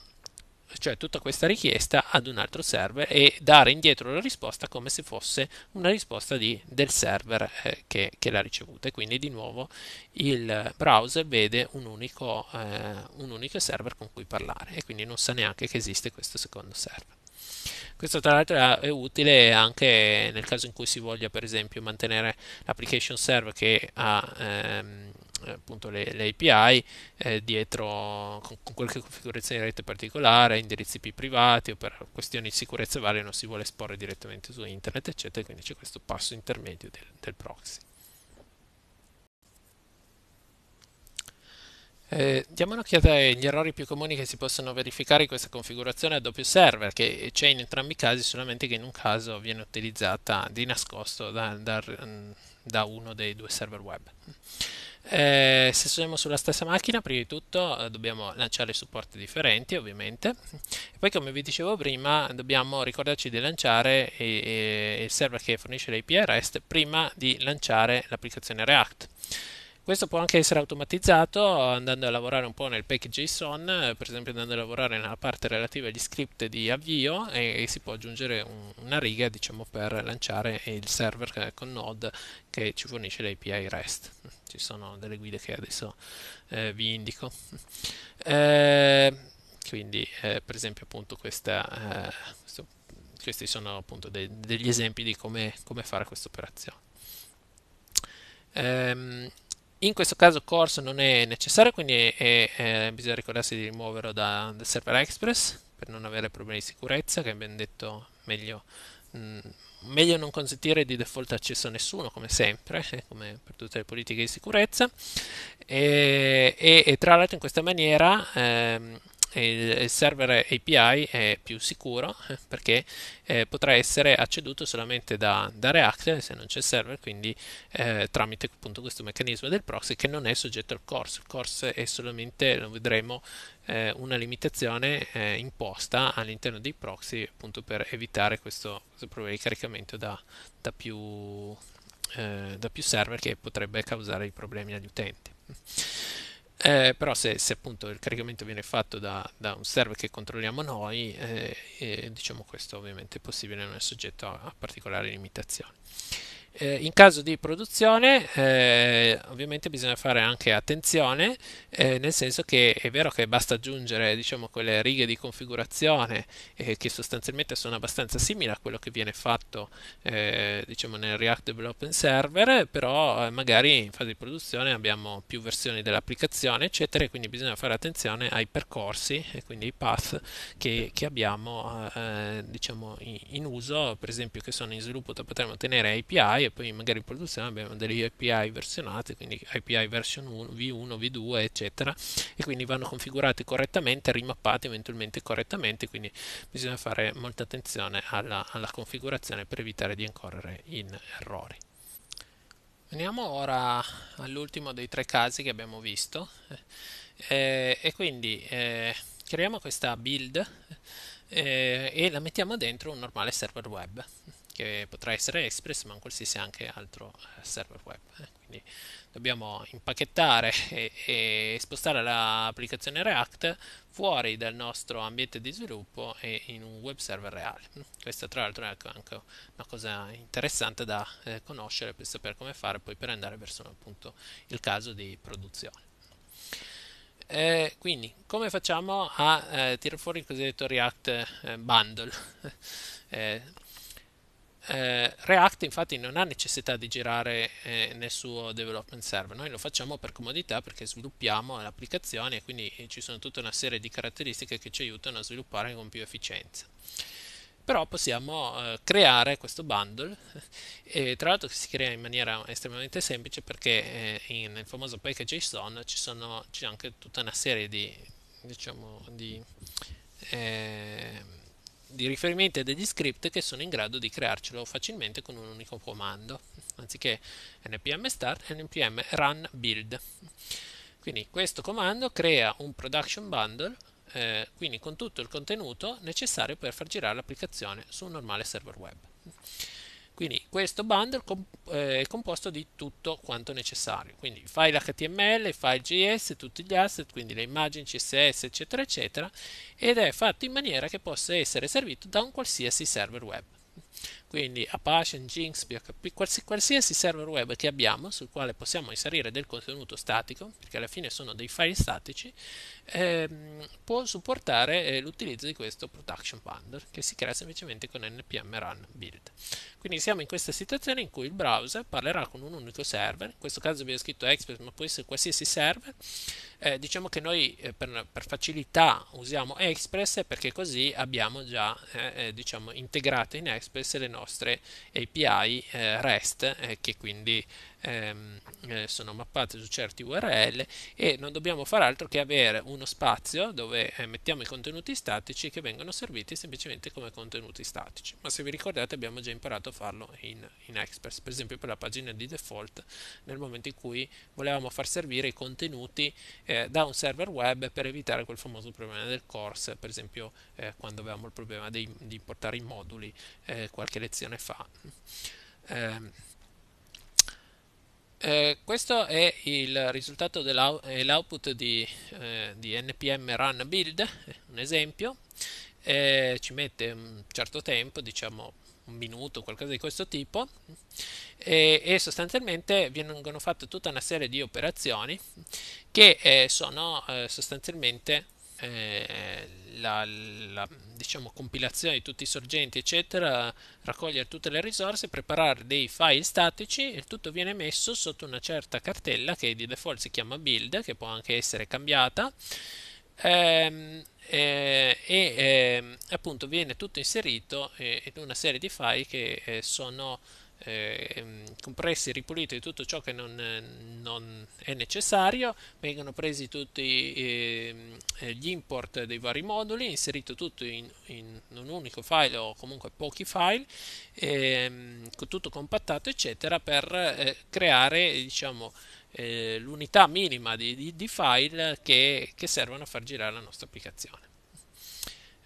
cioè tutta questa richiesta ad un altro server e dare indietro la risposta come se fosse una risposta di, del server eh, che, che, l'ha ricevuta e quindi di nuovo il browser vede un unico, eh, un unico server con cui parlare e quindi non sa neanche che esiste questo secondo server. Questo tra l'altro è utile anche nel caso in cui si voglia per esempio mantenere l'application server che ha ehm, appunto le, le API eh, dietro con, con, qualche configurazione di rete particolare, indirizzi IP privati o per questioni di sicurezza varie non si vuole esporre direttamente su internet eccetera, quindi c'è questo passo intermedio del, del proxy. Eh, diamo un'occhiata agli errori più comuni che si possono verificare in questa configurazione a doppio server, che c'è in entrambi i casi, solamente che in un caso viene utilizzata di nascosto da, da, da uno dei due server web. Eh, se siamo sulla stessa macchina, prima di tutto eh, dobbiamo lanciare supporti differenti, ovviamente. E poi, come vi dicevo prima, dobbiamo ricordarci di lanciare il server che fornisce l'API REST prima di lanciare l'applicazione React. Questo può anche essere automatizzato andando a lavorare un po' nel package JSON, per esempio andando a lavorare nella parte relativa agli script di avvio e, e si può aggiungere un, una riga diciamo, per lanciare il server con Node che ci fornisce l'API REST. Ci sono delle guide che adesso eh, vi indico. Eh, quindi eh, per esempio appunto questa, eh, questo, questi sono appunto de degli esempi di come, come fare questa operazione. Ehm, in questo caso corso non è necessario, quindi è, è, bisogna ricordarsi di rimuoverlo da, da server Express per non avere problemi di sicurezza, che abbiamo detto meglio, mh, mm, meglio non consentire di default accesso a nessuno, come sempre, eh, come per tutte le politiche di sicurezza. E, e, e tra l'altro in questa maniera ehm, il server API è più sicuro eh, perché eh, potrà essere acceduto solamente da, da, React eh, se non c'è server, quindi eh, tramite appunto questo meccanismo del proxy che non è soggetto al corso. Il corso è solamente, lo vedremo, eh, una limitazione eh, imposta all'interno dei proxy appunto per evitare questo, questo problema di caricamento da, da, più, da più server che potrebbe causare i problemi agli utenti. Eh, però se, se, appunto il caricamento viene fatto da, da un server che controlliamo noi, eh, eh, diciamo questo ovviamente è possibile, non è soggetto a, a particolari limitazioni. Eh, in caso di produzione eh, ovviamente bisogna fare anche attenzione, eh, nel senso che è vero che basta aggiungere diciamo, quelle righe di configurazione eh, che sostanzialmente sono abbastanza simili a quello che viene fatto eh, diciamo, nel React Development Server, però eh, magari in fase di produzione abbiamo più versioni dell'applicazione, eccetera, e quindi bisogna fare attenzione ai percorsi e quindi ai path che, che abbiamo diciamo, in, in uso, per esempio che sono in sviluppo potremmo tenere API e poi magari in produzione abbiamo delle API versionate, quindi API version 1, V1, V2, eccetera, e quindi vanno configurate correttamente, rimappate eventualmente correttamente, quindi bisogna fare molta attenzione alla, alla configurazione per evitare di incorrere in errori. Veniamo ora all'ultimo dei tre casi che abbiamo visto eh, e quindi eh, creiamo questa build eh, e la mettiamo dentro un normale server web che potrà essere Express ma un qualsiasi anche altro eh, server web. Eh. Quindi dobbiamo impacchettare e, e spostare l'applicazione React fuori dal nostro ambiente di sviluppo e in un web server reale. Questa tra l'altro è anche una cosa interessante da eh, conoscere per sapere come fare poi per andare verso appunto il caso di produzione. Eh, quindi, come facciamo a eh, tirare fuori il cosiddetto React eh, Bundle? Eh, eh, React infatti non ha necessità di girare eh, nel suo development server, noi lo facciamo per comodità perché sviluppiamo l'applicazione e quindi eh, ci sono tutta una serie di caratteristiche che ci aiutano a sviluppare con più efficienza. Però possiamo eh, creare questo bundle, e tra l'altro si crea in maniera estremamente semplice perché eh, in, nel famoso package.json ci sono, c'è anche tutta una serie di, diciamo, di eh, di riferimento e degli script che sono in grado di crearcelo facilmente con un unico comando, anziché npm start, npm run build. Quindi questo comando crea un production bundle, eh, quindi con tutto il contenuto necessario per far girare l'applicazione su un normale server web. Quindi questo bundle eh, è composto di tutto quanto necessario, quindi i file HTML, i file JS, tutti gli asset, quindi le immagini CSS, eccetera, eccetera, ed è fatto in maniera che possa essere servito da un qualsiasi server web. Quindi Apache, Nginx, PHP, qualsiasi server web che abbiamo sul quale possiamo inserire del contenuto statico, perché alla fine sono dei file statici, ehm, può supportare eh, l'utilizzo di questo production bundle che si crea semplicemente con npm run build. Quindi siamo in questa situazione in cui il browser parlerà con un unico server, in questo caso abbiamo scritto Express, ma può essere qualsiasi server. Eh, diciamo che noi eh, per, per, facilità usiamo Express perché così abbiamo già eh, eh, diciamo, integrato in Express stesse le nostre API eh, REST eh, che quindi ehm, eh, sono mappate su certi URL e non dobbiamo fare altro che avere uno spazio dove eh, mettiamo i contenuti statici che vengono serviti semplicemente come contenuti statici. Ma se vi ricordate abbiamo già imparato a farlo in, in Express, per esempio per la pagina di default nel momento in cui volevamo far servire i contenuti eh, da un server web per evitare quel famoso problema del course, per esempio eh, quando avevamo il problema di, di importare i moduli eh, qualche lezione fa. Ehm, eh, questo è il risultato dell'output di, eh, di, npm run build, un esempio, eh, ci mette un certo tempo, diciamo un minuto, qualcosa di questo tipo, e, e sostanzialmente vengono fatte tutta una serie di operazioni che eh, sono eh, sostanzialmente eh, la, la diciamo, compilazione di tutti i sorgenti, eccetera, raccogliere tutte le risorse, preparare dei file statici e tutto viene messo sotto una certa cartella che di default si chiama build, che può anche essere cambiata. Ehm, eh, e, e ehm, appunto viene tutto inserito eh, in una serie di file che eh, sono eh, compressi, ripuliti tutto ciò che non, non è necessario, vengono presi tutti ehm, eh, gli import dei vari moduli, inserito tutto in, in un unico file o comunque pochi file, eh, tutto compattato eccetera per eh, creare diciamo eh, l'unità minima di, di, di file che, che servono a far girare la nostra applicazione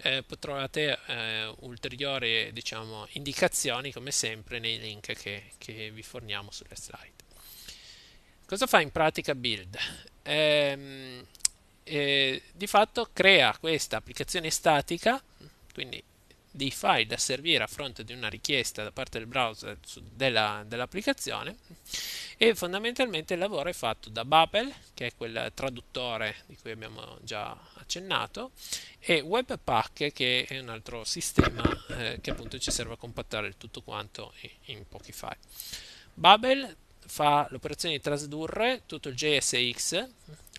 eh, trovate eh, ulteriori diciamo, indicazioni come sempre nei link che, che, vi forniamo sulle slide. Cosa fa in pratica Build? Ehm, eh, di fatto crea questa applicazione statica, quindi dei file da servire a fronte di una richiesta da parte del browser della, dell'applicazione e fondamentalmente il lavoro è fatto da Babel, che è quel traduttore di cui abbiamo già accennato, e Webpack, che è un altro sistema eh, che appunto ci serve a compattare il tutto quanto in, in pochi file. Babel fa l'operazione di tradurre tutto il JSX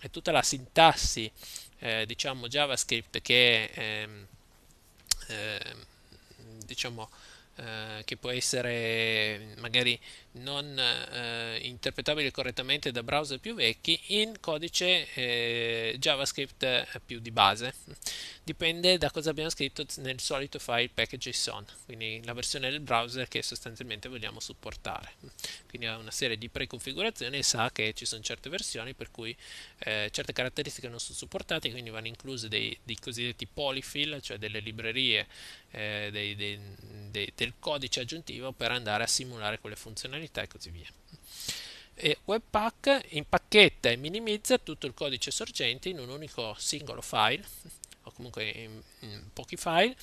e tutta la sintassi, eh, diciamo JavaScript che... Ehm, Ehm, diciamo ehm, che può essere magari non eh, interpretabile correttamente da browser più vecchi in codice eh, JavaScript eh, più di base. Dipende da cosa abbiamo scritto nel solito file package.json, quindi la versione del browser che sostanzialmente vogliamo supportare. Quindi ha una serie di preconfigurazioni e sa che ci sono certe versioni per cui eh, certe caratteristiche non sono supportate, quindi vanno incluse dei, dei cosiddetti polyfill, cioè delle librerie eh, dei, dei, del codice aggiuntivo per andare a simulare quelle funzionalità funzionalità e così via. E Webpack impacchetta e minimizza tutto il codice sorgente in un unico singolo file o comunque in, in pochi file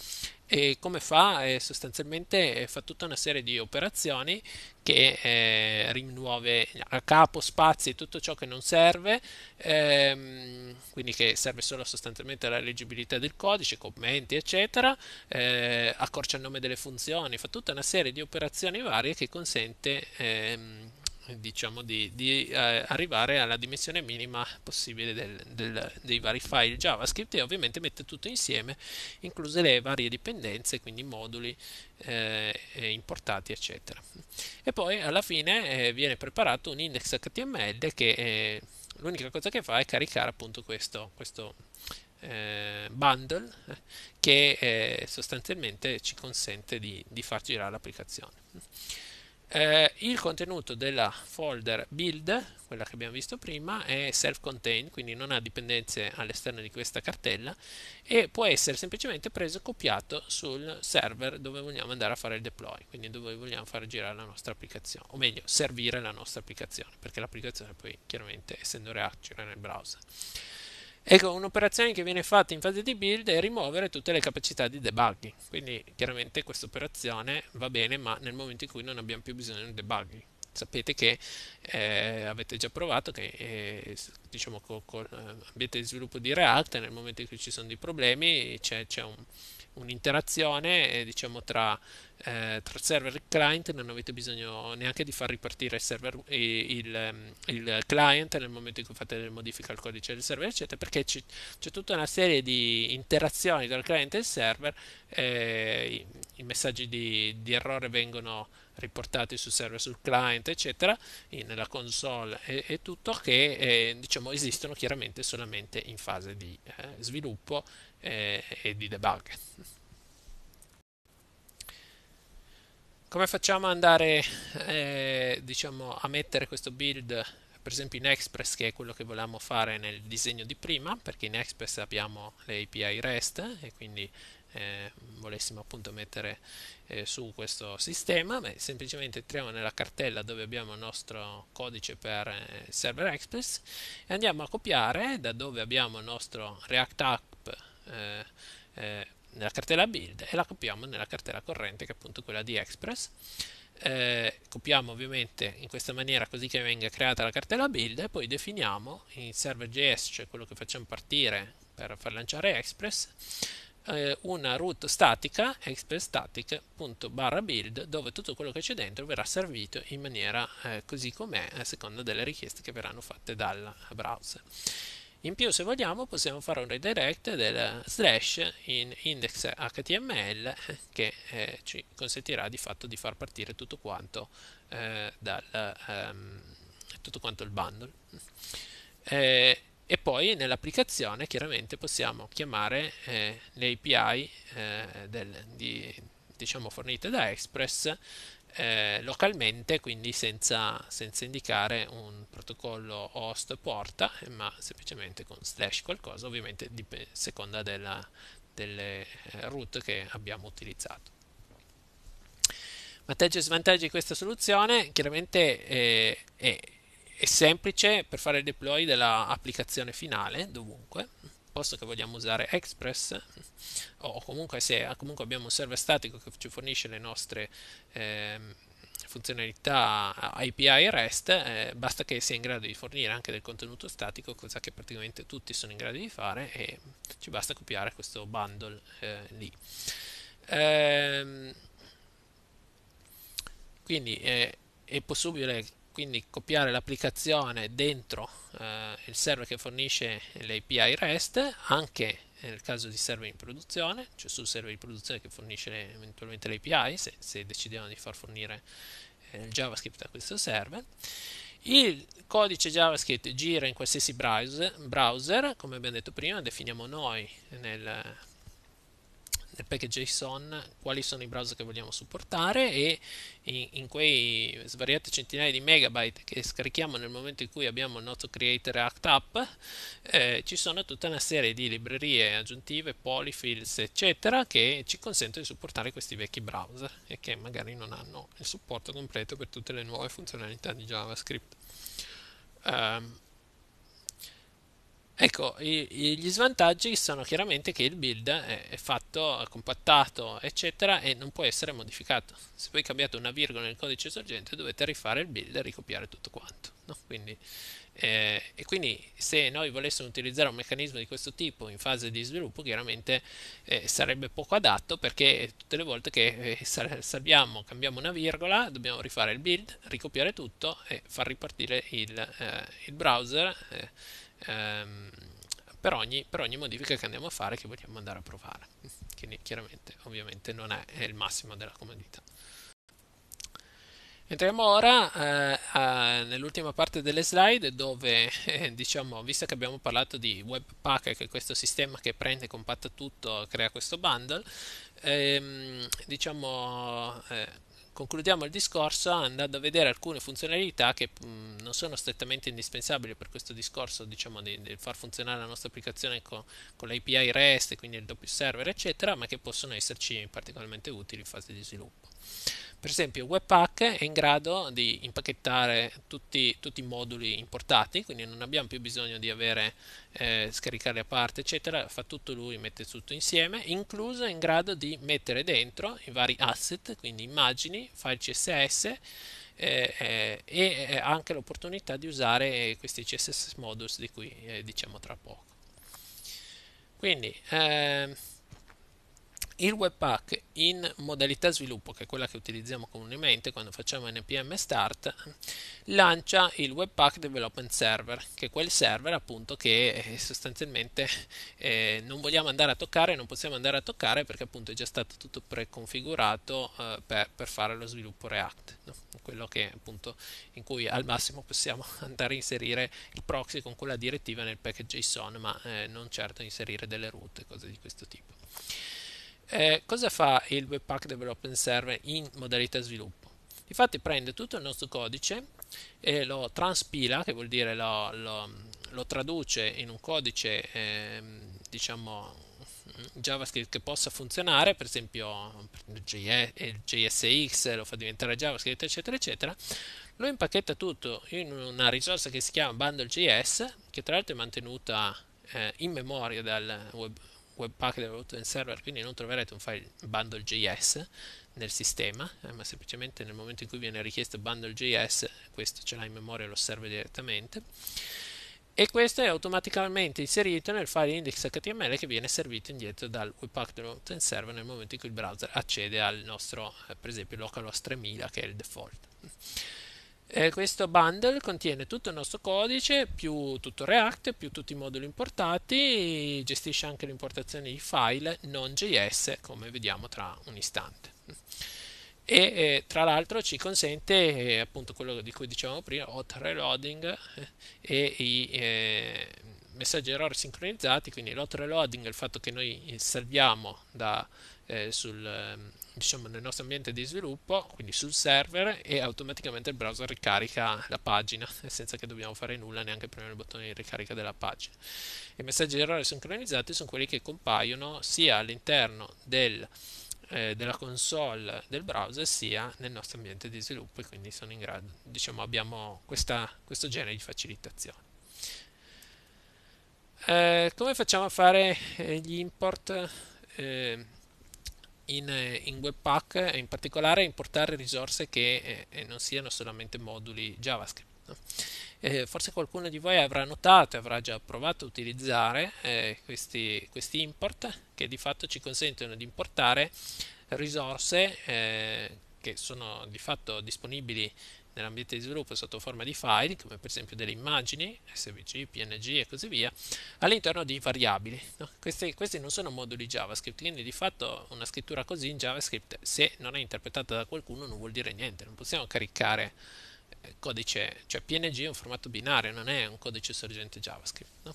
e come fa? Eh, sostanzialmente eh, fa tutta una serie di operazioni che eh, rimuove a capo, spazi, tutto ciò che non serve, ehm, quindi che serve solo sostanzialmente alla leggibilità del codice, commenti, eccetera, eh, accorcia il nome delle funzioni, fa tutta una serie di operazioni varie che consente ehm, diciamo, di, di eh, arrivare alla dimensione minima possibile del, del, dei vari file JavaScript e ovviamente mette tutto insieme, incluse le varie dipendenze, quindi moduli eh, importati, eccetera. E poi alla fine eh, viene preparato un index HTML che eh, l'unica cosa che fa è caricare appunto questo, questo eh, bundle eh, che sostanzialmente ci consente di, di far girare l'applicazione. Eh, il contenuto della folder build, quella che abbiamo visto prima, è self-contained, quindi non ha dipendenze all'esterno di questa cartella e può essere semplicemente preso e copiato sul server dove vogliamo andare a fare il deploy, quindi dove vogliamo far girare la nostra applicazione, o meglio, servire la nostra applicazione, perché l'applicazione poi chiaramente essendo React gira nel browser. Ecco, un'operazione che viene fatta in fase di build è rimuovere tutte le capacità di debugging, quindi chiaramente questa operazione va bene, ma nel momento in cui non abbiamo più bisogno di debugging. Sapete che eh, avete già provato che eh, diciamo con l'ambiente eh, di sviluppo di React nel momento in cui ci sono dei problemi c'è un un'interazione diciamo, tra, eh, tra, server e client, non avete bisogno neanche di far ripartire il, server, il, ehm, il client nel momento in cui fate le modifiche al codice del server, eccetera, perché c'è, c'è tutta una serie di interazioni tra il client e il server, eh, i, i, messaggi di, di errore vengono riportati sul server, sul client, eccetera, nella console e, e tutto, che eh, diciamo esistono chiaramente solamente in fase di eh, sviluppo e, e di debug. Come facciamo ad andare eh, diciamo, a mettere questo build per esempio in Express che è quello che volevamo fare nel disegno di prima perché in Express abbiamo le API REST e quindi eh, volessimo appunto mettere eh, su questo sistema beh, semplicemente entriamo nella cartella dove abbiamo il nostro codice per eh, server Express e andiamo a copiare da dove abbiamo il nostro React eh, eh, nella cartella build e la copiamo nella cartella corrente che è appunto quella di Express. Eh, copiamo ovviamente in questa maniera così che venga creata la cartella build e poi definiamo in server.js, cioè quello che facciamo partire per far lanciare Express, eh, una root statica expressstatic.build dove tutto quello che c'è dentro verrà servito in maniera eh, così com'è a seconda delle richieste che verranno fatte dal browser. In più, se vogliamo, possiamo fare un redirect del slash in index HTML che eh, ci consentirà di fatto di far partire tutto quanto, eh, dal, ehm, tutto quanto il bundle. Eh, e poi nell'applicazione chiaramente possiamo chiamare eh, le API eh, del, di, diciamo fornite da Express eh, localmente, quindi senza, senza, indicare un protocollo host porta, ma semplicemente con slash qualcosa, ovviamente a seconda della, delle eh, root che abbiamo utilizzato. Vantaggi e svantaggi di questa soluzione chiaramente è, eh, è, è semplice per fare il deploy dell'applicazione finale dovunque posto che vogliamo usare Express o comunque se comunque abbiamo un server statico che ci fornisce le nostre eh, funzionalità API REST, eh, basta che sia in grado di fornire anche del contenuto statico, cosa che praticamente tutti sono in grado di fare e ci basta copiare questo bundle eh, lì. Ehm, quindi eh, è possibile quindi copiare l'applicazione dentro eh, il server che fornisce l'API REST, anche nel caso di server in produzione, cioè sul server di produzione che fornisce eventualmente l'API, se, se decidiamo di far fornire eh, il JavaScript a questo server. Il codice JavaScript gira in qualsiasi browser, browser come abbiamo detto prima, definiamo noi nel nel package JSON quali sono i browser che vogliamo supportare e in, in quei svariate centinaia di megabyte che scarichiamo nel momento in cui abbiamo il nostro Creator Act App eh, ci sono tutta una serie di librerie aggiuntive, polyfills eccetera che ci consentono di supportare questi vecchi browser e che magari non hanno il supporto completo per tutte le nuove funzionalità di JavaScript. Um, Ecco, gli svantaggi sono chiaramente che il build è fatto, è compattato, eccetera, e non può essere modificato. Se poi cambiate una virgola nel codice sorgente dovete rifare il build e ricopiare tutto quanto. No? Quindi, eh, e quindi se noi volessimo utilizzare un meccanismo di questo tipo in fase di sviluppo, chiaramente eh, sarebbe poco adatto perché tutte le volte che eh, salviamo, cambiamo una virgola, dobbiamo rifare il build, ricopiare tutto e far ripartire il, eh, il browser eh, ehm, per, ogni, per, ogni, modifica che andiamo a fare che vogliamo andare a provare. Quindi chiaramente ovviamente non è, è il massimo della comodità. Entriamo ora eh, a, nell'ultima parte delle slide dove, eh, diciamo, visto che abbiamo parlato di Webpack, che è questo sistema che prende, compatta tutto, crea questo bundle, ehm, diciamo, eh, concludiamo il discorso andando a vedere alcune funzionalità che mh, non sono strettamente indispensabili per questo discorso diciamo di, di far funzionare la nostra applicazione con, con l'API REST quindi il doppio server eccetera ma che possono esserci particolarmente utili in fase di sviluppo per esempio Webpack è in grado di impacchettare tutti, tutti i moduli importati, quindi non abbiamo più bisogno di avere, eh, scaricarli a parte, eccetera, fa tutto lui, mette tutto insieme, incluso è in grado di mettere dentro i vari asset, quindi immagini, file CSS, eh, eh, e eh, anche l'opportunità di usare questi CSS modules di cui eh, diciamo tra poco. Quindi ehm, il Webpack in modalità sviluppo, che è quella che utilizziamo comunemente quando facciamo npm start, lancia il Webpack Development Server, che è quel server appunto che eh, sostanzialmente eh, non vogliamo andare a toccare, non possiamo andare a toccare perché appunto è già stato tutto preconfigurato eh, per, per, fare lo sviluppo React, no? quello che appunto in cui al massimo possiamo andare a inserire il proxy con quella direttiva nel package JSON, ma eh, non certo inserire delle route e cose di questo tipo eh, cosa fa il Webpack Development Server in modalità sviluppo? Infatti prende tutto il nostro codice e lo transpila, che vuol dire lo, lo, lo traduce in un codice eh, diciamo JavaScript che possa funzionare, per esempio il JSX lo fa diventare JavaScript, eccetera, eccetera. Lo impacchetta tutto in una risorsa che si chiama bundle.js, che tra l'altro è mantenuta eh, in memoria dal, web, Webpack del root server, quindi non troverete un file bundle.js nel sistema, eh, ma semplicemente nel momento in cui viene richiesto bundle.js, questo ce l'ha in memoria e lo serve direttamente. E questo è automaticamente inserito nel file index.html che viene servito indietro dal webpack del root server nel momento in cui il browser accede al nostro, eh, per esempio, localhost 3000 che è il default. Eh, questo bundle contiene tutto il nostro codice più tutto React più tutti i moduli importati gestisce anche l'importazione di file non JS come vediamo tra un istante e eh, tra l'altro ci consente eh, appunto quello di cui dicevamo prima hot reloading eh, e i eh, messaggi error sincronizzati quindi l'hot reloading è il fatto che noi salviamo da, eh, sul ehm, diciamo, nel nostro ambiente di sviluppo, quindi sul server, e automaticamente il browser ricarica la pagina senza che dobbiamo fare nulla, neanche premere il bottone di ricarica della pagina. I messaggi d'errore sincronizzati sono quelli che compaiono sia all'interno del eh, della console del browser sia nel nostro ambiente di sviluppo e quindi sono in grado, diciamo, abbiamo questa, questo genere di facilitazione. Eh, come facciamo a fare eh, gli import eh, in, eh, in Webpack e eh, in particolare importare risorse che eh, eh, non siano solamente moduli JavaScript. No? Eh, forse qualcuno di voi avrà notato e avrà già provato a utilizzare eh, questi, questi, import che di fatto ci consentono di importare risorse che sono di fatto disponibili nell'ambiente di sviluppo sotto forma di file, come per esempio delle immagini, SVG, PNG e così via, all'interno di variabili. No? Questi, questi, non sono moduli JavaScript, quindi di fatto una scrittura così in JavaScript, se non è interpretata da qualcuno, non vuol dire niente, non possiamo caricare eh, codice, cioè PNG è un formato binario, non è un codice sorgente JavaScript. No?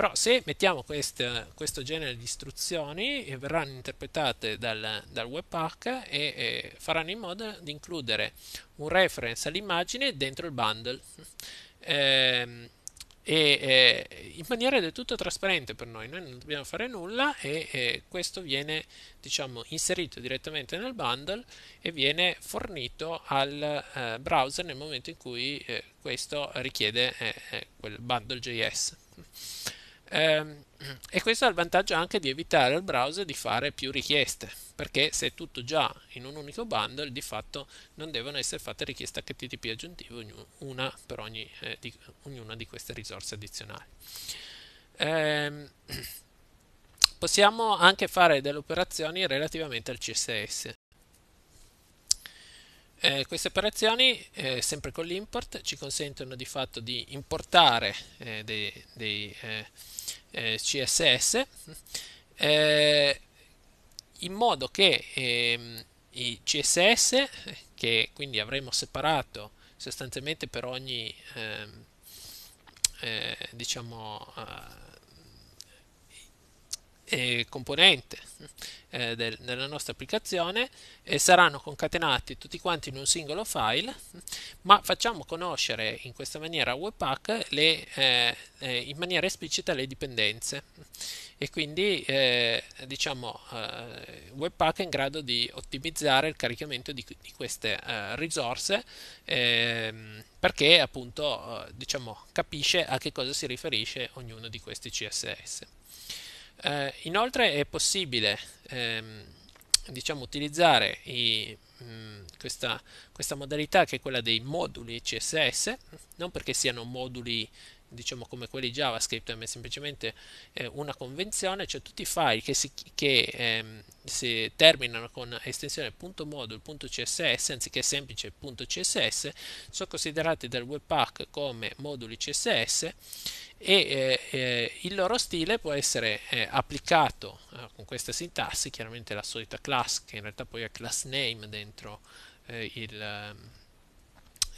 Però se mettiamo questa, questo genere di istruzioni, eh, verranno interpretate dal, dal webpack e, e faranno in modo di includere un reference all'immagine dentro il bundle. Ehm, e, e, eh, in maniera del tutto trasparente per noi, noi non dobbiamo fare nulla e, e questo viene diciamo, inserito direttamente nel bundle e viene fornito al eh, browser nel momento in cui eh, questo richiede eh, eh quel bundle.js. Ehm, e questo ha il vantaggio anche di evitare al browser di fare più richieste, perché se è tutto già in un unico bundle, di fatto non devono essere fatte richieste HTTP aggiuntive, una per ogni, eh, di, ognuna di queste risorse addizionali. Eh, possiamo anche fare delle operazioni relativamente al CSS. Eh, queste operazioni, eh, sempre con l'import, ci consentono di fatto di importare eh, dei, dei eh, eh, CSS eh, in modo che ehm, i CSS, che quindi avremo separato sostanzialmente per ogni ehm, diciamo eh, componente eh, del, della nostra applicazione e saranno concatenati tutti quanti in un singolo file, ma facciamo conoscere in questa maniera a Webpack le, eh, eh, in maniera esplicita le dipendenze e quindi eh, diciamo eh, Webpack è in grado di ottimizzare il caricamento di, di queste risorse ehm, perché appunto diciamo capisce a che cosa si riferisce ognuno di questi CSS. Eh, inoltre è possibile ehm, diciamo, utilizzare i, mh, mm, questa, questa, modalità che è quella dei moduli CSS, non perché siano moduli diciamo come quelli JavaScript, ma è semplicemente eh, una convenzione, cioè tutti i file che si, che, ehm, si terminano con estensione .module.css anziché semplice.css sono considerati dal webpack come moduli CSS e eh, eh, il loro stile può essere eh, applicato eh, con questa sintassi, chiaramente la solita class che in realtà poi è class name dentro eh, il, ehm,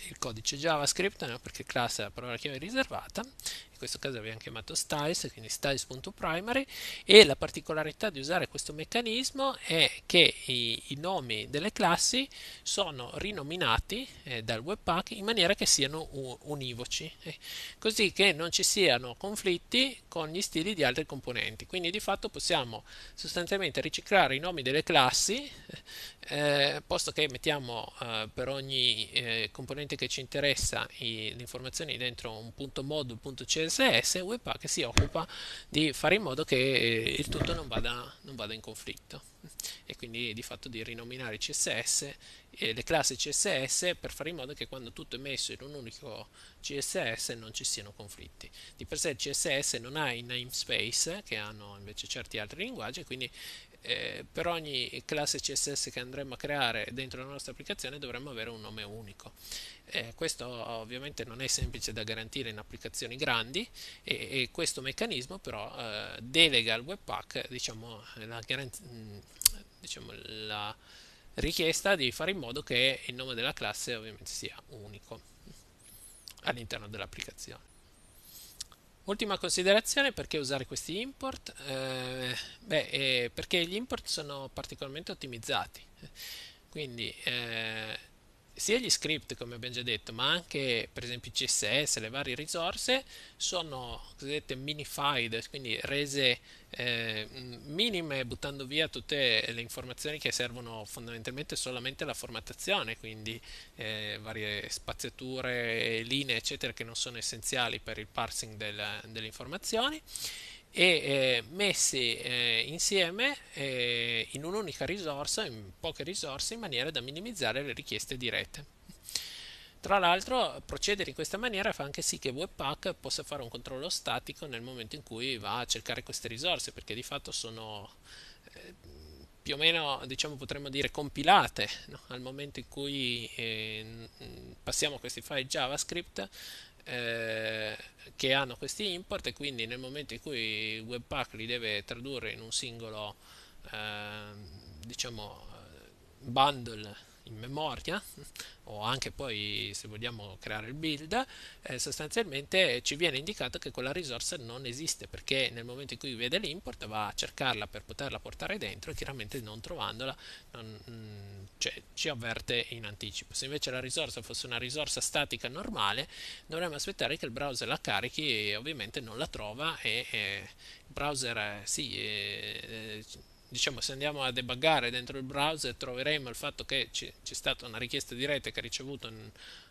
il, codice JavaScript, no? perché class è la parola chiave riservata, questo caso l'abbiamo chiamato styles, quindi styles.primary e la particolarità di usare questo meccanismo è che i, i nomi delle classi sono rinominati eh, dal webpack in maniera che siano univoci, eh, così che non ci siano conflitti con gli stili di altri componenti. Quindi di fatto possiamo sostanzialmente riciclare i nomi delle classi, eh, posto che mettiamo eh, per ogni eh, componente che ci interessa i, le informazioni dentro un punto mod, un punto CSS, CSS e Webpack si occupa di fare in modo che eh, il tutto non vada, non vada in conflitto e quindi di fatto di rinominare CSS eh, le classi CSS per fare in modo che quando tutto è messo in un unico CSS non ci siano conflitti. Di per sé il CSS non ha i namespace eh, che hanno invece certi altri linguaggi, quindi eh, per ogni classe CSS che andremo a creare dentro la nostra applicazione dovremmo avere un nome unico. Eh, questo ovviamente non è semplice da garantire in applicazioni grandi e, e questo meccanismo però eh, delega al Webpack diciamo, la, garant- mm, diciamo, la richiesta di fare in modo che il nome della classe ovviamente sia unico all'interno dell'applicazione. Ultima considerazione, perché usare questi import? Eh, beh, eh, perché gli import sono particolarmente ottimizzati, quindi eh, sia gli script, come abbiamo già detto, ma anche per esempio il CSS, le varie risorse, sono cosiddette minified, quindi rese eh, minime, buttando via tutte le informazioni che servono fondamentalmente solamente alla formattazione, quindi eh, varie spaziature, linee, eccetera, che non sono essenziali per il parsing del, delle informazioni e eh, messi eh, insieme eh, in un'unica risorsa, in poche risorse, in maniera da minimizzare le richieste di rete. Tra l'altro, procedere in questa maniera fa anche sì che Webpack possa fare un controllo statico nel momento in cui va a cercare queste risorse, perché di fatto sono eh, più o meno, diciamo, potremmo dire compilate no? al momento in cui eh, passiamo questi file JavaScript eh, che hanno questi import e quindi nel momento in cui Webpack li deve tradurre in un singolo eh, diciamo eh, bundle in memoria o anche poi se vogliamo creare il build eh, sostanzialmente ci viene indicato che quella risorsa non esiste perché nel momento in cui vede l'import va a cercarla per poterla portare dentro e chiaramente non trovandola non, mm, cioè, ci avverte in anticipo se invece la risorsa fosse una risorsa statica normale dovremmo aspettare che il browser la carichi e ovviamente non la trova e, e eh, il browser eh, sì, eh, diciamo, se andiamo a debuggare dentro il browser troveremo il fatto che c'è, c'è stata una richiesta di rete che ha ricevuto un,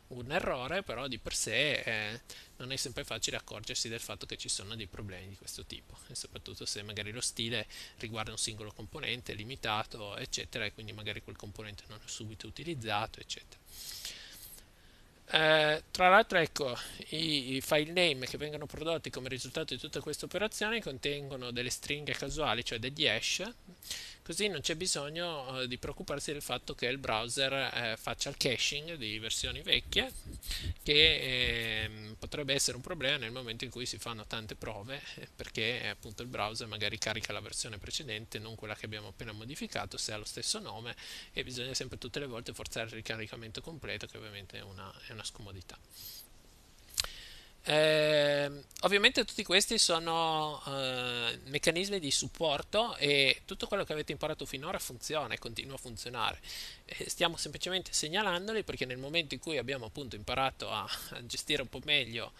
un errore, però di per sé eh, non è sempre facile accorgersi del fatto che ci sono dei problemi di questo tipo, e soprattutto se magari lo stile riguarda un singolo componente limitato, eccetera, e quindi magari quel componente non è subito utilizzato, eccetera. Eh, tra l'altro, ecco, i, i, file name che vengono prodotti come risultato di tutta questa operazione contengono delle stringhe casuali, cioè degli hash, così non c'è bisogno eh, di preoccuparsi del fatto che il browser eh, faccia il caching di versioni vecchie che ehm, potrebbe essere un problema nel momento in cui si fanno tante prove eh, perché appunto il browser magari carica la versione precedente non quella che abbiamo appena modificato se ha lo stesso nome e bisogna sempre tutte le volte forzare il ricaricamento completo che ovviamente è una, è una scomodità. Eh, ovviamente tutti questi sono eh, meccanismi di supporto e tutto quello che avete imparato finora funziona e continua a funzionare. Eh, stiamo semplicemente segnalandoli perché nel momento in cui abbiamo appunto imparato a, a gestire un po' meglio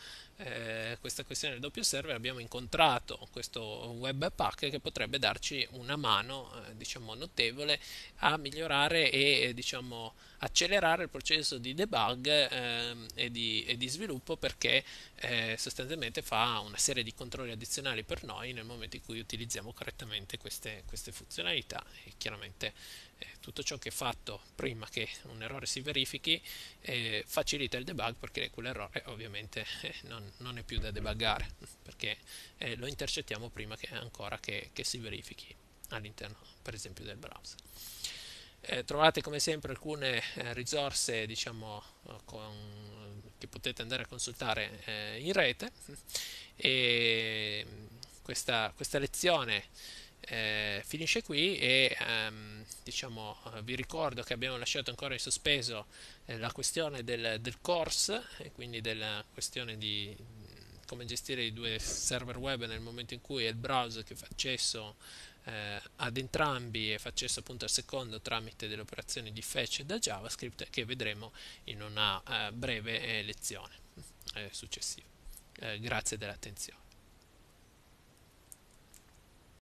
eh, questa questione del doppio server abbiamo incontrato questo webpack che potrebbe darci una mano eh, diciamo notevole a migliorare e eh, diciamo accelerare il processo di debug ehm, e di, e, di, sviluppo perché eh, sostanzialmente fa una serie di controlli addizionali per noi nel momento in cui utilizziamo correttamente queste, queste funzionalità e chiaramente eh, tutto ciò che è fatto prima che un errore si verifichi eh, facilita il debug perché quell'errore ovviamente eh, non, non, è più da debuggare perché eh, lo intercettiamo prima che ancora che, che, si verifichi all'interno per esempio del browser. Eh, trovate come sempre alcune risorse diciamo, con, che potete andare a consultare in rete e questa, questa lezione eh, finisce qui e ehm, diciamo, eh, vi ricordo che abbiamo lasciato ancora in sospeso eh, la questione del, del course e quindi della questione di mm, come gestire i due server web nel momento in cui è il browser che fa accesso eh, ad entrambi e fa accesso appunto al secondo tramite delle operazioni di fetch da JavaScript che vedremo in una eh, breve eh, lezione successiva. grazie dell'attenzione.